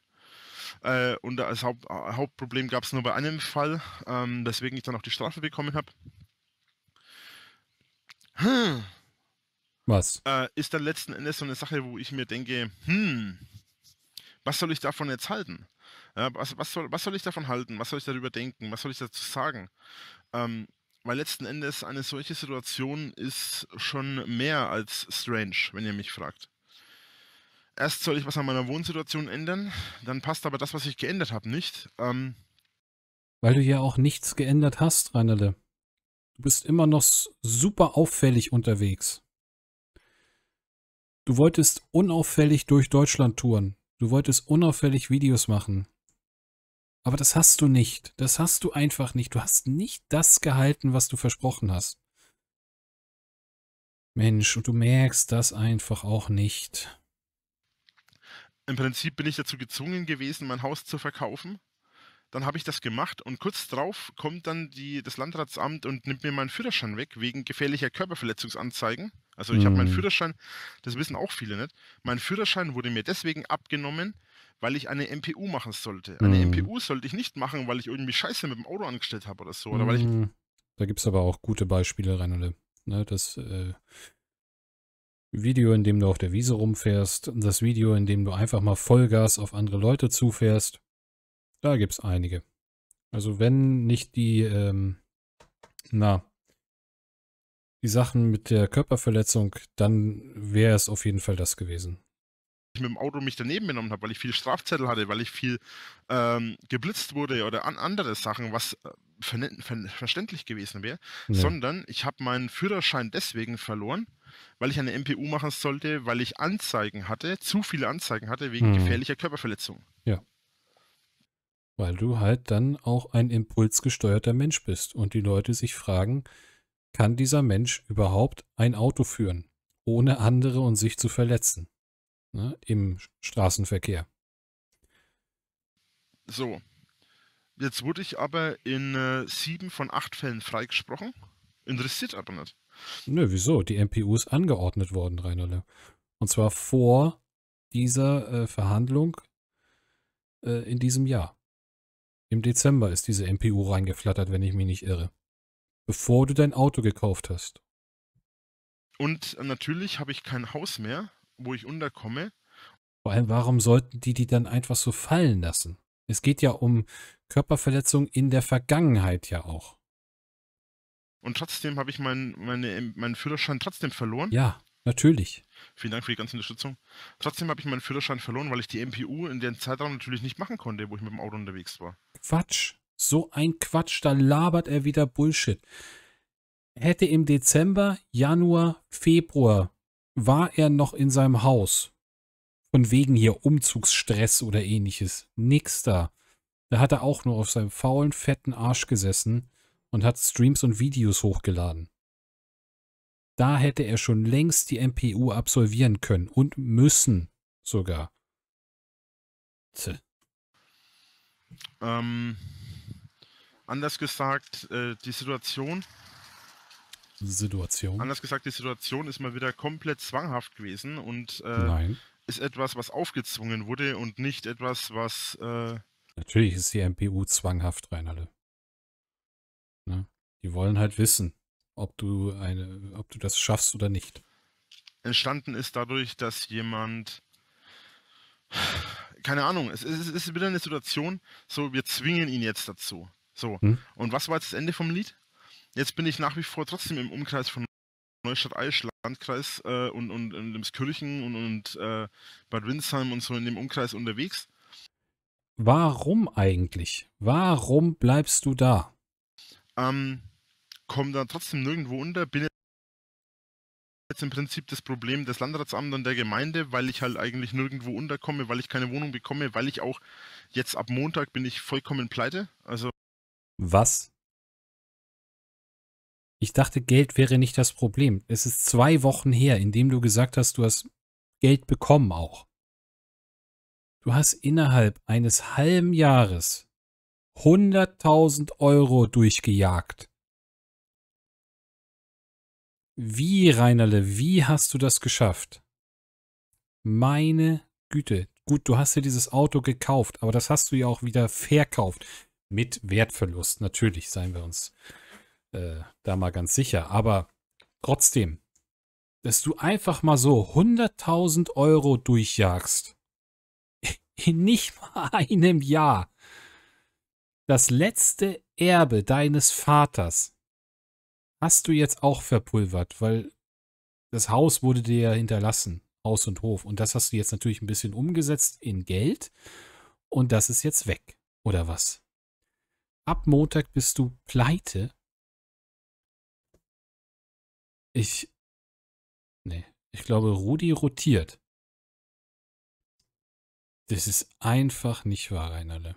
Speaker 2: Äh, und das Haupt Hauptproblem gab es nur bei einem Fall, ähm, weswegen ich dann auch die Strafe bekommen habe. Hm. Was? Äh, ist dann letzten Endes so eine Sache, wo ich mir denke, hm, was soll ich davon jetzt halten? Äh, was, was, soll, was soll ich davon halten? Was soll ich darüber denken? Was soll ich dazu sagen? Ähm, weil letzten Endes eine solche Situation ist schon mehr als strange, wenn ihr mich fragt. Erst soll ich was an meiner Wohnsituation ändern, dann passt aber das, was ich geändert habe, nicht. Ähm,
Speaker 1: weil du ja auch nichts geändert hast, Rainerle. Du bist immer noch super auffällig unterwegs. Du wolltest unauffällig durch Deutschland touren. Du wolltest unauffällig Videos machen. Aber das hast du nicht. Das hast du einfach nicht. Du hast nicht das gehalten, was du versprochen hast. Mensch, und du merkst das einfach auch
Speaker 2: nicht. Im Prinzip bin ich dazu gezwungen gewesen, mein Haus zu verkaufen. Dann habe ich das gemacht und kurz darauf kommt dann die, das Landratsamt und nimmt mir meinen Führerschein weg wegen gefährlicher Körperverletzungsanzeigen. Also ich mhm. habe meinen Führerschein, das wissen auch viele nicht, mein Führerschein wurde mir deswegen abgenommen, weil ich eine MPU machen sollte. Eine mhm. MPU sollte ich nicht machen, weil ich irgendwie Scheiße mit dem Auto angestellt habe oder so. Oder weil ich
Speaker 1: mhm. da gibt es aber auch gute Beispiele, Reinhold. Ne, das äh, Video, in dem du auf der Wiese rumfährst, das Video, in dem du einfach mal Vollgas auf andere Leute zufährst, da gibt es einige. Also wenn nicht die, ähm, na, die Sachen mit der Körperverletzung, dann wäre es auf jeden Fall das gewesen.
Speaker 2: Ich mit dem Auto mich daneben genommen habe, weil ich viel Strafzettel hatte, weil ich viel ähm, geblitzt wurde oder an andere Sachen, was äh, ver ver verständlich gewesen wäre, ja. sondern ich habe meinen Führerschein deswegen verloren, weil ich eine MPU machen sollte, weil ich Anzeigen hatte, zu viele Anzeigen hatte wegen hm. gefährlicher Körperverletzung.
Speaker 3: Ja.
Speaker 1: Weil du halt dann auch ein impulsgesteuerter Mensch bist und die Leute sich fragen, kann dieser Mensch überhaupt ein Auto führen, ohne andere und sich zu verletzen? Ne, Im Straßenverkehr.
Speaker 2: So. Jetzt wurde ich aber in äh, sieben von acht Fällen freigesprochen. Interessiert aber nicht.
Speaker 1: Nö, wieso? Die MPU ist angeordnet worden, Rainerle. Und zwar vor dieser äh, Verhandlung äh, in diesem Jahr. Im Dezember ist diese MPU reingeflattert, wenn ich mich nicht irre bevor du dein Auto gekauft hast.
Speaker 2: Und natürlich habe ich kein Haus mehr, wo ich unterkomme.
Speaker 1: Vor allem, warum sollten die die dann einfach so fallen lassen? Es geht ja um Körperverletzung in der Vergangenheit ja auch.
Speaker 2: Und trotzdem habe ich mein, meine, meinen Führerschein trotzdem verloren. Ja, natürlich. Vielen Dank für die ganze Unterstützung. Trotzdem habe ich meinen Führerschein verloren, weil ich die MPU in dem Zeitraum natürlich nicht machen konnte, wo ich mit dem Auto unterwegs war.
Speaker 1: Quatsch. So ein Quatsch, da labert er wieder Bullshit. Hätte im Dezember, Januar, Februar war er noch in seinem Haus. Von wegen hier Umzugsstress oder ähnliches. Nix da. Da hat er auch nur auf seinem faulen, fetten Arsch gesessen und hat Streams und Videos hochgeladen. Da hätte er schon längst die MPU absolvieren können und müssen sogar. Tch.
Speaker 2: Ähm anders gesagt, äh, die Situation.
Speaker 1: Situation. Anders
Speaker 2: gesagt, die Situation ist mal wieder komplett zwanghaft gewesen und äh, ist etwas, was aufgezwungen wurde und nicht etwas, was. Äh,
Speaker 1: Natürlich ist die MPU zwanghaft, Reinhalle. Ne? Die wollen halt wissen, ob du eine, ob du das schaffst oder nicht.
Speaker 2: Entstanden ist dadurch, dass jemand keine Ahnung, es ist, es ist, wieder eine Situation, so wir zwingen ihn jetzt dazu. So. Hm? Und was war jetzt das Ende vom Lied? Jetzt bin ich nach wie vor trotzdem im Umkreis von Neustadt Eisch, Landkreis äh, und, und, und Limskirchen und, und äh, Bad Windsheim und so in dem Umkreis unterwegs.
Speaker 1: Warum eigentlich? Warum bleibst du da?
Speaker 2: Ähm, komm da trotzdem nirgendwo unter, bin jetzt im Prinzip das Problem des Landratsamts und der Gemeinde, weil ich halt eigentlich nirgendwo unterkomme, weil ich keine Wohnung bekomme, weil ich auch jetzt ab Montag bin ich vollkommen pleite. Also
Speaker 1: was? Ich dachte, Geld wäre nicht das Problem. Es ist zwei Wochen her, in dem du gesagt hast, du hast Geld bekommen auch. Du hast innerhalb eines halben Jahres
Speaker 3: 100.000 Euro durchgejagt. Wie, Reinerle, wie hast du das geschafft?
Speaker 1: Meine Güte. Gut, du hast dir dieses Auto gekauft, aber das hast du ja auch wieder verkauft mit Wertverlust. Natürlich, seien wir uns äh, da mal ganz sicher. Aber trotzdem, dass du einfach mal so 100.000 Euro durchjagst. In nicht mal einem Jahr. Das letzte Erbe deines Vaters hast du jetzt auch verpulvert, weil das Haus wurde dir ja hinterlassen, Haus und Hof. Und das hast du jetzt natürlich ein bisschen umgesetzt in Geld. Und das ist jetzt weg, oder
Speaker 3: was? ab Montag bist du pleite. Ich. Nee, ich glaube, Rudi rotiert. Das ist einfach nicht wahr, Reinerle.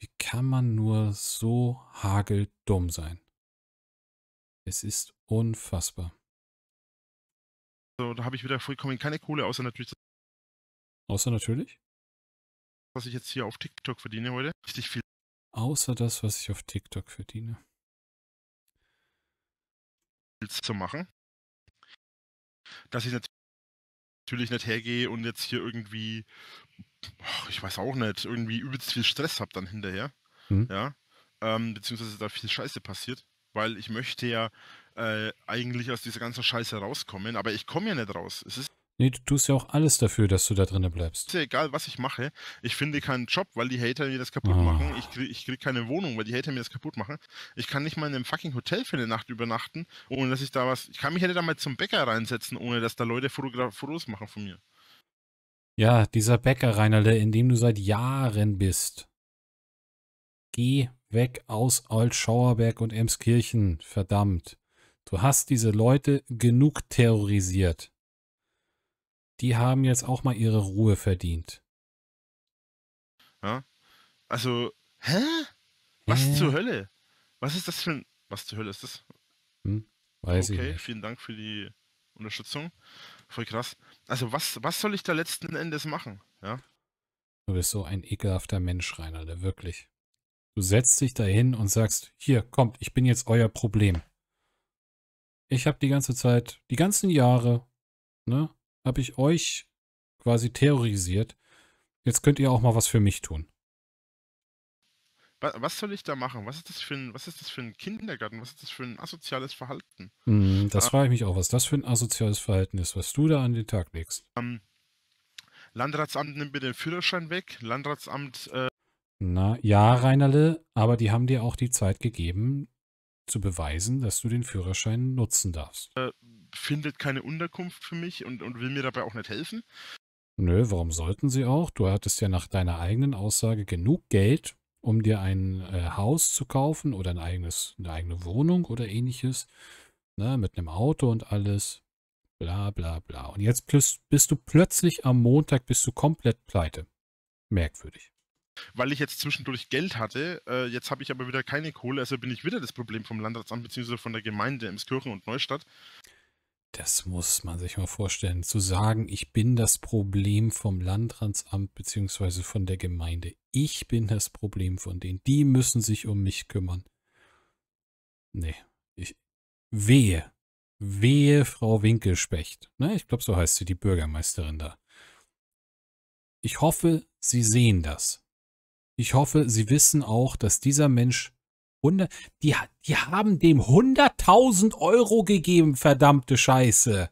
Speaker 3: Wie kann man nur so hageldumm sein? Es ist unfassbar. So, da habe
Speaker 2: ich wieder vollkommen keine Kohle, außer natürlich.
Speaker 3: Außer natürlich?
Speaker 2: was ich jetzt hier auf TikTok verdiene heute. Richtig viel.
Speaker 1: Außer das, was ich auf TikTok verdiene.
Speaker 2: Zu machen. Dass ich natürlich nicht hergehe und jetzt hier irgendwie, ich weiß auch nicht, irgendwie übelst viel Stress habe dann hinterher. Mhm. Ja. Ähm, beziehungsweise da viel Scheiße passiert. Weil ich möchte ja äh, eigentlich aus dieser ganzen Scheiße rauskommen, aber ich komme ja nicht raus. Es ist
Speaker 1: Nee, du tust ja auch alles dafür, dass du da drinnen bleibst.
Speaker 2: Ist ja egal, was ich mache. Ich finde keinen Job, weil die Hater mir das kaputt oh. machen. Ich kriege krieg keine Wohnung, weil die Hater mir das kaputt machen. Ich kann nicht mal in einem fucking Hotel für eine Nacht übernachten, ohne dass ich da was. Ich kann mich ja da mal zum Bäcker reinsetzen, ohne dass da Leute Fotos machen von mir.
Speaker 1: Ja, dieser Bäcker, Rainer, in dem du seit Jahren bist. Geh weg aus Altschauerberg und Emskirchen, verdammt. Du hast diese Leute genug terrorisiert die haben jetzt auch mal ihre Ruhe verdient.
Speaker 2: Ja. Also, hä? Was äh. zur Hölle? Was ist das für ein. Was zur Hölle ist das?
Speaker 1: Hm, weiß okay, ich
Speaker 2: nicht. vielen Dank für die Unterstützung. Voll krass. Also, was, was soll ich da letzten Endes machen? Ja.
Speaker 1: Du bist so ein ekelhafter Mensch, Rainer, der wirklich. Du setzt dich dahin und sagst, hier, kommt, ich bin jetzt euer Problem. Ich habe die ganze Zeit, die ganzen Jahre, ne, habe ich euch quasi terrorisiert. Jetzt könnt ihr auch mal was für mich tun.
Speaker 2: Was soll ich da machen? Was ist das für ein, was ist das für ein Kindergarten? Was ist das für ein asoziales Verhalten?
Speaker 3: Mm, das ah,
Speaker 1: frage ich mich auch, was das für ein asoziales Verhalten ist, was du da an den Tag
Speaker 2: legst. Ähm, Landratsamt nimmt mir den Führerschein weg. Landratsamt. Äh
Speaker 1: Na ja, Rainerle, aber die haben dir auch die Zeit gegeben, zu beweisen, dass du den Führerschein nutzen darfst.
Speaker 2: Äh, findet keine Unterkunft für mich und, und will mir dabei auch nicht helfen.
Speaker 1: Nö, warum sollten sie auch? Du hattest ja nach deiner eigenen Aussage genug Geld, um dir ein äh, Haus zu kaufen oder ein eigenes, eine eigene Wohnung oder ähnliches. Ne, mit einem Auto und alles. Bla bla bla. Und jetzt bist du plötzlich am Montag bist du komplett pleite.
Speaker 2: Merkwürdig. Weil ich jetzt zwischendurch Geld hatte, äh, jetzt habe ich aber wieder keine Kohle, also bin ich wieder das Problem vom Landratsamt bzw. von der Gemeinde Emskirchen und Neustadt.
Speaker 1: Das muss man sich mal vorstellen. Zu sagen, ich bin das Problem vom Landratsamt bzw. von der Gemeinde. Ich bin das Problem von denen. Die müssen sich um mich kümmern. Nee, ich. Wehe. Wehe, Frau Winkelspecht. Na, ne, ich glaube, so heißt sie, die Bürgermeisterin da. Ich hoffe, Sie sehen das. Ich hoffe, Sie wissen auch, dass dieser Mensch 100, die, die haben dem 100.000 Euro gegeben, verdammte Scheiße.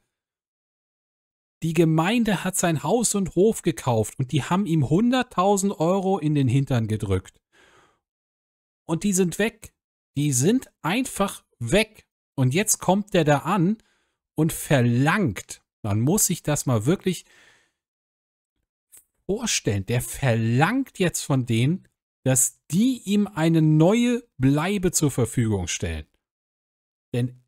Speaker 1: Die Gemeinde hat sein Haus und Hof gekauft und die haben ihm 100.000 Euro in den Hintern gedrückt. Und die sind weg. Die sind einfach weg. Und jetzt kommt der da an und verlangt, man muss sich das mal wirklich vorstellen, der verlangt jetzt von denen dass die ihm eine neue Bleibe zur Verfügung stellen.
Speaker 3: Denn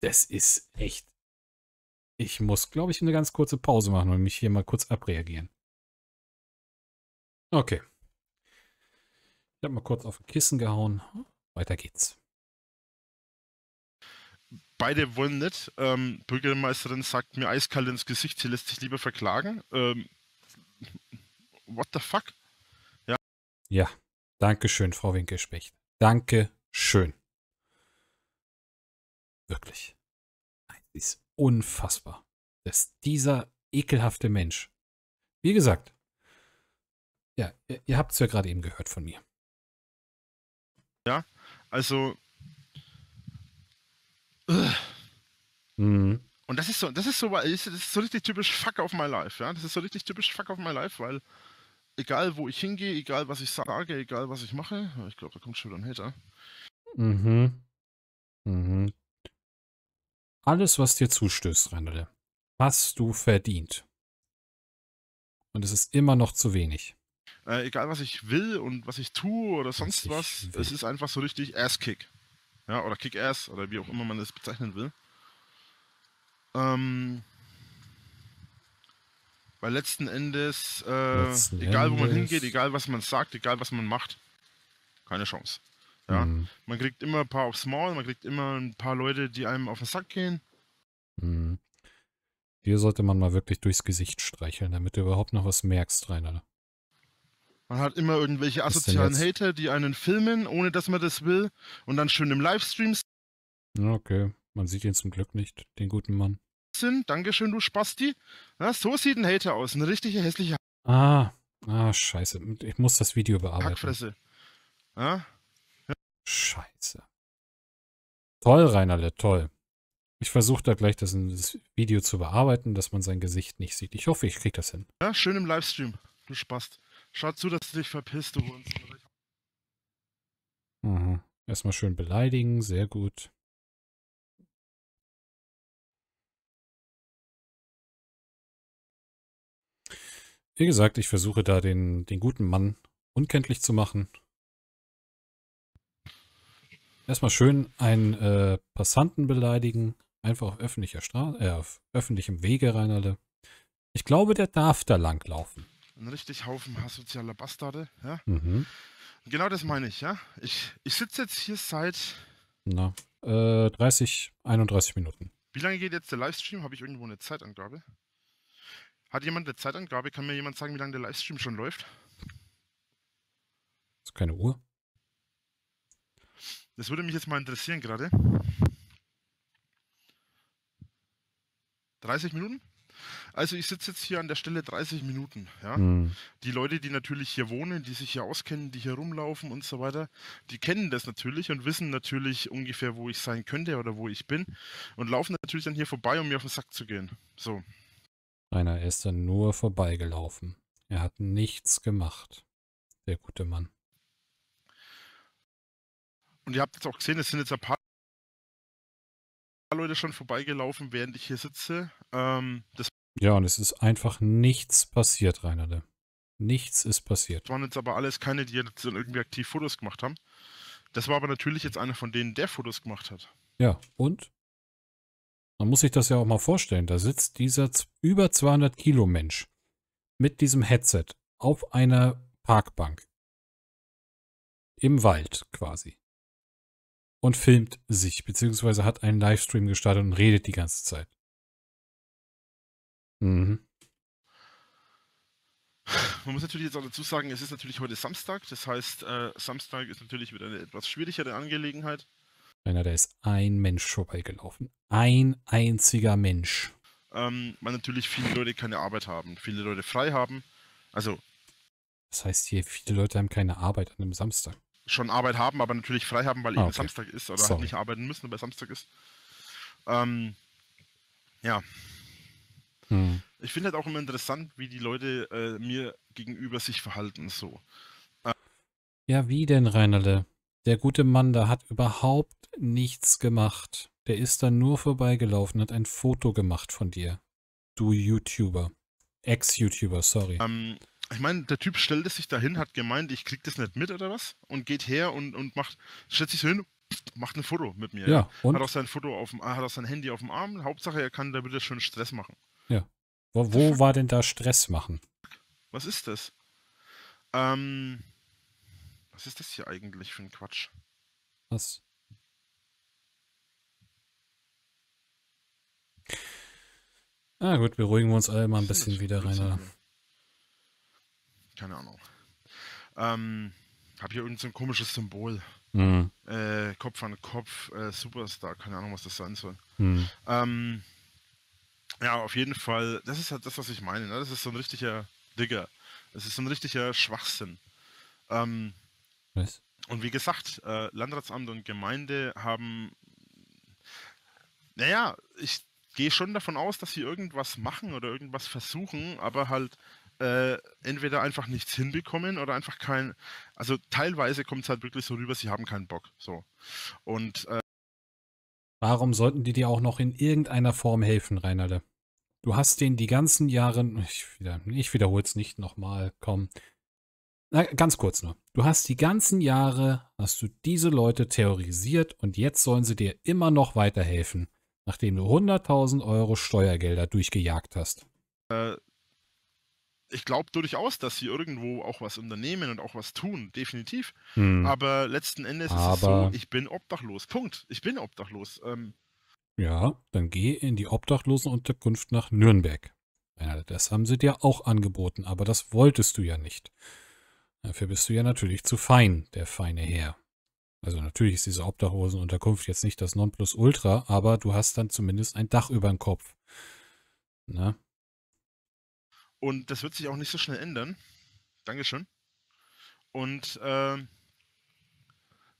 Speaker 3: das ist echt. Ich muss, glaube ich, eine ganz kurze Pause machen und mich hier mal kurz abreagieren.
Speaker 1: Okay. Ich habe mal kurz auf ein Kissen gehauen. Weiter
Speaker 2: geht's. Beide wollen nicht. Ähm, Bürgermeisterin sagt mir eiskalt ins Gesicht, sie lässt sich lieber verklagen. Ähm, what the fuck?
Speaker 1: Ja, danke schön, Frau Winkelspecht. Danke schön. Wirklich. Es ist unfassbar, dass dieser ekelhafte Mensch, wie gesagt, ja, ihr, ihr habt es ja gerade eben gehört von mir.
Speaker 2: Ja, also. Mhm. Und das ist so, das ist so, das ist so richtig typisch Fuck of my life, ja. Das ist so richtig typisch Fuck of my life, weil egal wo ich hingehe, egal was ich sage, egal was ich mache. Ich glaube, da kommt schon wieder ein Hater.
Speaker 3: Mhm.
Speaker 1: Mhm. Alles, was dir zustößt, Randall, hast du verdient. Und es ist immer noch zu wenig.
Speaker 2: Äh, egal, was ich will und was ich tue oder sonst was, was es ist einfach so richtig Ass-Kick. Ja, oder Kick-Ass oder wie auch immer man das bezeichnen will. Ähm, weil letzten Endes, äh, letzten egal Endes. wo man hingeht, egal was man sagt, egal was man macht, keine Chance. Ja? Mhm. Man kriegt immer ein paar aufs Maul, man kriegt immer ein paar Leute, die einem auf den Sack gehen. Mhm.
Speaker 1: Dir sollte man mal wirklich durchs Gesicht streicheln, damit du überhaupt noch was merkst, Rainer.
Speaker 2: Man hat immer irgendwelche asozialen Hater, die einen filmen, ohne dass man das will, und dann schön im Livestream.
Speaker 1: Okay, man sieht ihn zum Glück nicht, den guten Mann
Speaker 2: sind. Dankeschön, du Spasti. Ja, so sieht ein Hater aus. Eine richtige hässliche. Ah, ah,
Speaker 1: scheiße. Ich muss das Video bearbeiten. Hackfresse.
Speaker 2: Ja? ja. Scheiße.
Speaker 1: Toll, Rainerle, toll. Ich versuche da gleich das, das, Video zu bearbeiten, dass man sein Gesicht nicht sieht. Ich hoffe, ich kriege das hin.
Speaker 2: Ja, schön im Livestream. Du Spast. Schau zu, dass du dich verpisst, du Hurensohn.
Speaker 3: Mhm. Erstmal schön beleidigen, sehr gut. Wie gesagt, ich versuche da den, den guten Mann unkenntlich zu machen.
Speaker 1: Erstmal schön einen äh, Passanten beleidigen. Einfach auf öffentlicher Straße, äh, auf öffentlichem Wege, Reinerle. Ich glaube, der darf da
Speaker 2: langlaufen. Ein richtig Haufen asozialer Bastarde, ja? Mhm. Genau das meine ich, ja? Ich, ich sitze jetzt hier seit.
Speaker 1: Na, äh, 30, 31 Minuten.
Speaker 2: Wie lange geht jetzt der Livestream? Habe ich irgendwo eine Zeitangabe? Hat jemand eine Zeitangabe? Kann mir jemand sagen, wie lange der Livestream schon läuft? Ist keine Uhr. Das würde mich jetzt mal interessieren gerade. 30 Minuten? Also ich sitze jetzt hier an der Stelle 30 Minuten. Ja? Mhm. Die Leute, die natürlich hier wohnen, die sich hier auskennen, die hier rumlaufen und so weiter, die kennen das natürlich und wissen natürlich ungefähr, wo ich sein könnte oder wo ich bin und laufen natürlich dann hier vorbei, um mir auf den Sack zu gehen. So.
Speaker 1: Einer ist dann nur vorbeigelaufen. Er hat nichts gemacht. Der gute Mann.
Speaker 2: Und ihr habt jetzt auch gesehen, es sind jetzt ein paar Leute schon vorbeigelaufen, während ich hier sitze. Ähm,
Speaker 1: ja, und es ist einfach nichts passiert, Reinerde. Nichts ist passiert.
Speaker 2: Das waren jetzt aber alles keine, die jetzt irgendwie aktiv Fotos gemacht haben. Das war aber natürlich jetzt einer von denen, der Fotos gemacht hat.
Speaker 1: Ja, und man muss sich das ja auch mal vorstellen. Da sitzt dieser über 200 Kilo Mensch mit diesem Headset auf einer Parkbank im Wald quasi und filmt sich, beziehungsweise hat einen Livestream gestartet und redet die ganze Zeit.
Speaker 3: Mhm.
Speaker 2: Man muss natürlich jetzt auch dazu sagen, es ist natürlich heute Samstag, das heißt, äh, Samstag ist natürlich wieder eine etwas schwierigere Angelegenheit.
Speaker 1: Rainer, da ist ein Mensch vorbeigelaufen. Ein einziger Mensch.
Speaker 2: Ähm, weil natürlich viele Leute keine Arbeit haben, viele Leute frei haben. Also.
Speaker 1: Das heißt hier, viele Leute haben keine Arbeit an einem Samstag.
Speaker 2: Schon Arbeit haben, aber natürlich frei haben, weil ah, eben okay. Samstag ist oder halt nicht arbeiten müssen, weil Samstag ist. Ähm, ja. Hm. Ich finde halt auch immer interessant, wie die Leute äh, mir gegenüber sich verhalten so. Ähm,
Speaker 1: ja, wie denn, Reinerle? Der gute Mann da hat überhaupt nichts gemacht. Der ist da nur vorbeigelaufen, hat ein Foto gemacht von dir. Du YouTuber. Ex-YouTuber, sorry.
Speaker 2: Ähm, ich meine, der Typ stellte sich dahin, hat gemeint, ich krieg das nicht mit oder was? Und geht her und, und macht, stellt sich so hin, macht ein Foto mit mir. Ja, und? Hat auch sein Foto auf dem, hat auch sein Handy auf dem Arm. Hauptsache, er kann da bitte schön Stress machen.
Speaker 1: Ja. Wo, wo war denn da Stress machen?
Speaker 2: Was ist das? Ähm, was ist das hier eigentlich für ein Quatsch? Was?
Speaker 1: Ah gut, beruhigen wir uns alle mal ein bisschen wieder, Rainer.
Speaker 2: Keine Ahnung. Ähm, hab hier irgendein so komisches Symbol. Mhm. Äh, Kopf an Kopf, äh, Superstar, keine Ahnung, was das sein soll. Mhm. Ähm, ja, auf jeden Fall, das ist halt das, was ich meine. Ne? Das ist so ein richtiger Digger. Das ist so ein richtiger Schwachsinn. Ähm, Nice. Und wie gesagt, äh, Landratsamt und Gemeinde haben, naja, ich gehe schon davon aus, dass sie irgendwas machen oder irgendwas versuchen, aber halt äh, entweder einfach nichts hinbekommen oder einfach kein, also teilweise kommt es halt wirklich so rüber, sie haben keinen Bock. So. Und äh,
Speaker 1: Warum sollten die dir auch noch in irgendeiner Form helfen, Reinalde? Du hast den die ganzen Jahre, ich, wieder, ich wiederhole es nicht nochmal, komm, na, ganz kurz nur. Du hast die ganzen Jahre, hast du diese Leute terrorisiert und jetzt sollen sie dir immer noch weiterhelfen, nachdem du 100.000 Euro Steuergelder durchgejagt hast.
Speaker 2: Äh, ich glaube durchaus, dass sie irgendwo auch was unternehmen und auch was tun, definitiv. Hm. Aber letzten Endes Aber ist es so, ich bin obdachlos. Punkt. Ich bin obdachlos. Ähm,
Speaker 1: ja, dann geh in die Obdachlosenunterkunft nach Nürnberg. Ja, das haben sie dir auch angeboten, aber das wolltest du ja nicht. Dafür bist du ja natürlich zu fein, der feine Herr. Also natürlich ist diese Obdachlosenunterkunft jetzt nicht das Nonplusultra, aber du hast dann zumindest ein Dach über dem Kopf. Ne?
Speaker 2: Und das wird sich auch nicht so schnell ändern. Dankeschön. Und äh,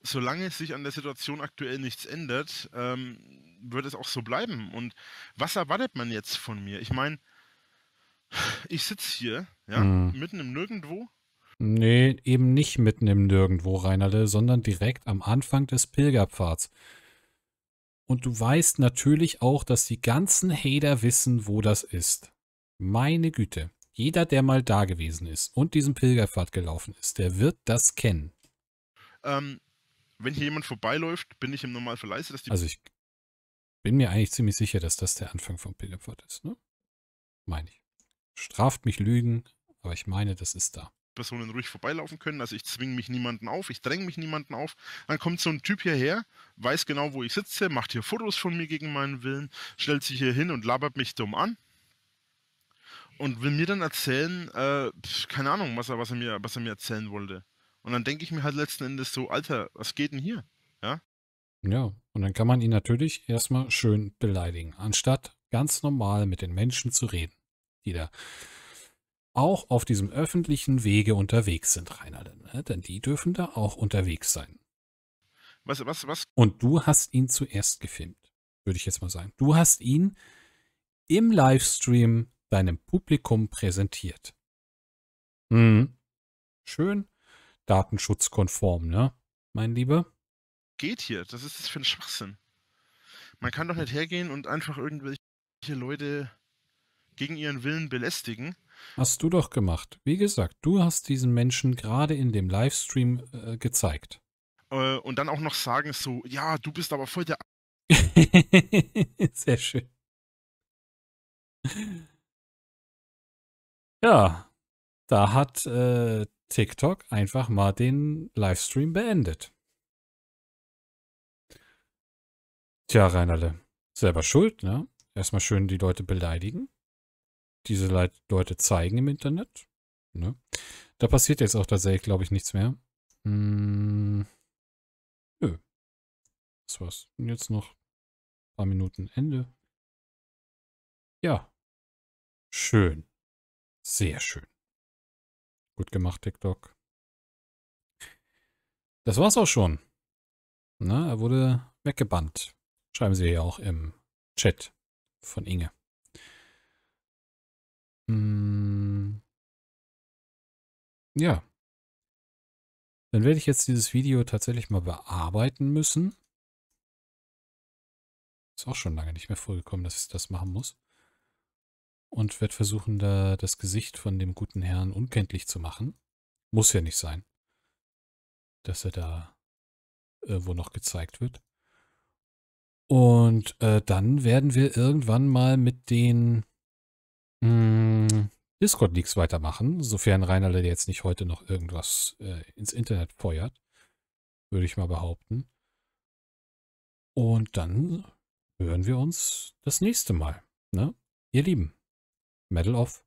Speaker 2: solange sich an der Situation aktuell nichts ändert, ähm, wird es auch so bleiben. Und was erwartet man jetzt von mir? Ich meine, ich sitze hier, ja, mhm. mitten im Nirgendwo,
Speaker 1: Nee, eben nicht mitten im Nirgendwo, Reinerle, sondern direkt am Anfang des Pilgerpfads. Und du weißt natürlich auch, dass die ganzen Hader wissen, wo das ist. Meine Güte, jeder, der mal da gewesen ist und diesen Pilgerpfad gelaufen ist, der wird das kennen.
Speaker 2: Ähm, wenn hier jemand vorbeiläuft, bin ich im Normalfall leise, dass die. Also
Speaker 1: ich bin mir eigentlich ziemlich sicher, dass das der Anfang vom Pilgerpfad ist, ne? Meine ich. Straft mich Lügen,
Speaker 2: aber ich meine, das ist da. Personen ruhig vorbeilaufen können. Also ich zwinge mich niemanden auf, ich dränge mich niemanden auf. Dann kommt so ein Typ hierher, weiß genau, wo ich sitze, macht hier Fotos von mir gegen meinen Willen, stellt sich hier hin und labert mich dumm an und will mir dann erzählen, äh, keine Ahnung, was er, was, er mir, was er mir erzählen wollte. Und dann denke ich mir halt letzten Endes so, Alter, was geht denn hier? Ja.
Speaker 1: Ja, und dann kann man ihn natürlich erstmal schön beleidigen, anstatt ganz normal mit den Menschen zu reden, die da auch auf diesem öffentlichen Wege unterwegs sind, Rainer. Ne? Denn die dürfen da auch unterwegs sein.
Speaker 2: Was, was, was?
Speaker 1: Und du hast ihn zuerst gefilmt, würde ich jetzt mal sagen. Du hast ihn im Livestream deinem Publikum präsentiert.
Speaker 3: Hm.
Speaker 2: Schön
Speaker 1: datenschutzkonform, ne?
Speaker 2: Mein Lieber? Geht hier. Das ist das für ein Schwachsinn. Man kann doch nicht hergehen und einfach irgendwelche Leute gegen ihren Willen belästigen
Speaker 1: Hast du doch gemacht. Wie gesagt, du hast diesen Menschen gerade in dem Livestream äh, gezeigt.
Speaker 2: Äh, und dann auch noch sagen so, ja, du bist aber voll der...
Speaker 3: Sehr schön. Ja, da hat äh, TikTok einfach mal den Livestream beendet.
Speaker 1: Tja, Reinerle, selber schuld, ne? Erstmal schön die Leute beleidigen diese Leute zeigen im Internet. Ne? Da passiert
Speaker 3: jetzt auch tatsächlich, glaube ich, nichts mehr. Hm. Nö. Das war's. Und jetzt noch ein paar Minuten Ende. Ja. Schön. Sehr schön. Gut gemacht, TikTok. Das war's auch schon. Na, er wurde weggebannt. Schreiben sie ja auch im Chat von Inge. Mm. Ja. Dann werde ich jetzt dieses Video tatsächlich mal bearbeiten müssen.
Speaker 1: Ist auch schon lange nicht mehr vorgekommen, dass ich das machen muss. Und werde versuchen, da das Gesicht von dem guten Herrn unkenntlich zu machen. Muss ja nicht sein, dass er da irgendwo noch gezeigt wird. Und äh, dann werden wir irgendwann mal mit den Mm, Discord-Leaks weitermachen, sofern Rainer jetzt nicht heute noch irgendwas äh, ins Internet feuert, würde ich mal behaupten.
Speaker 3: Und dann hören wir uns das nächste Mal. Ne? Ihr Lieben, Medal of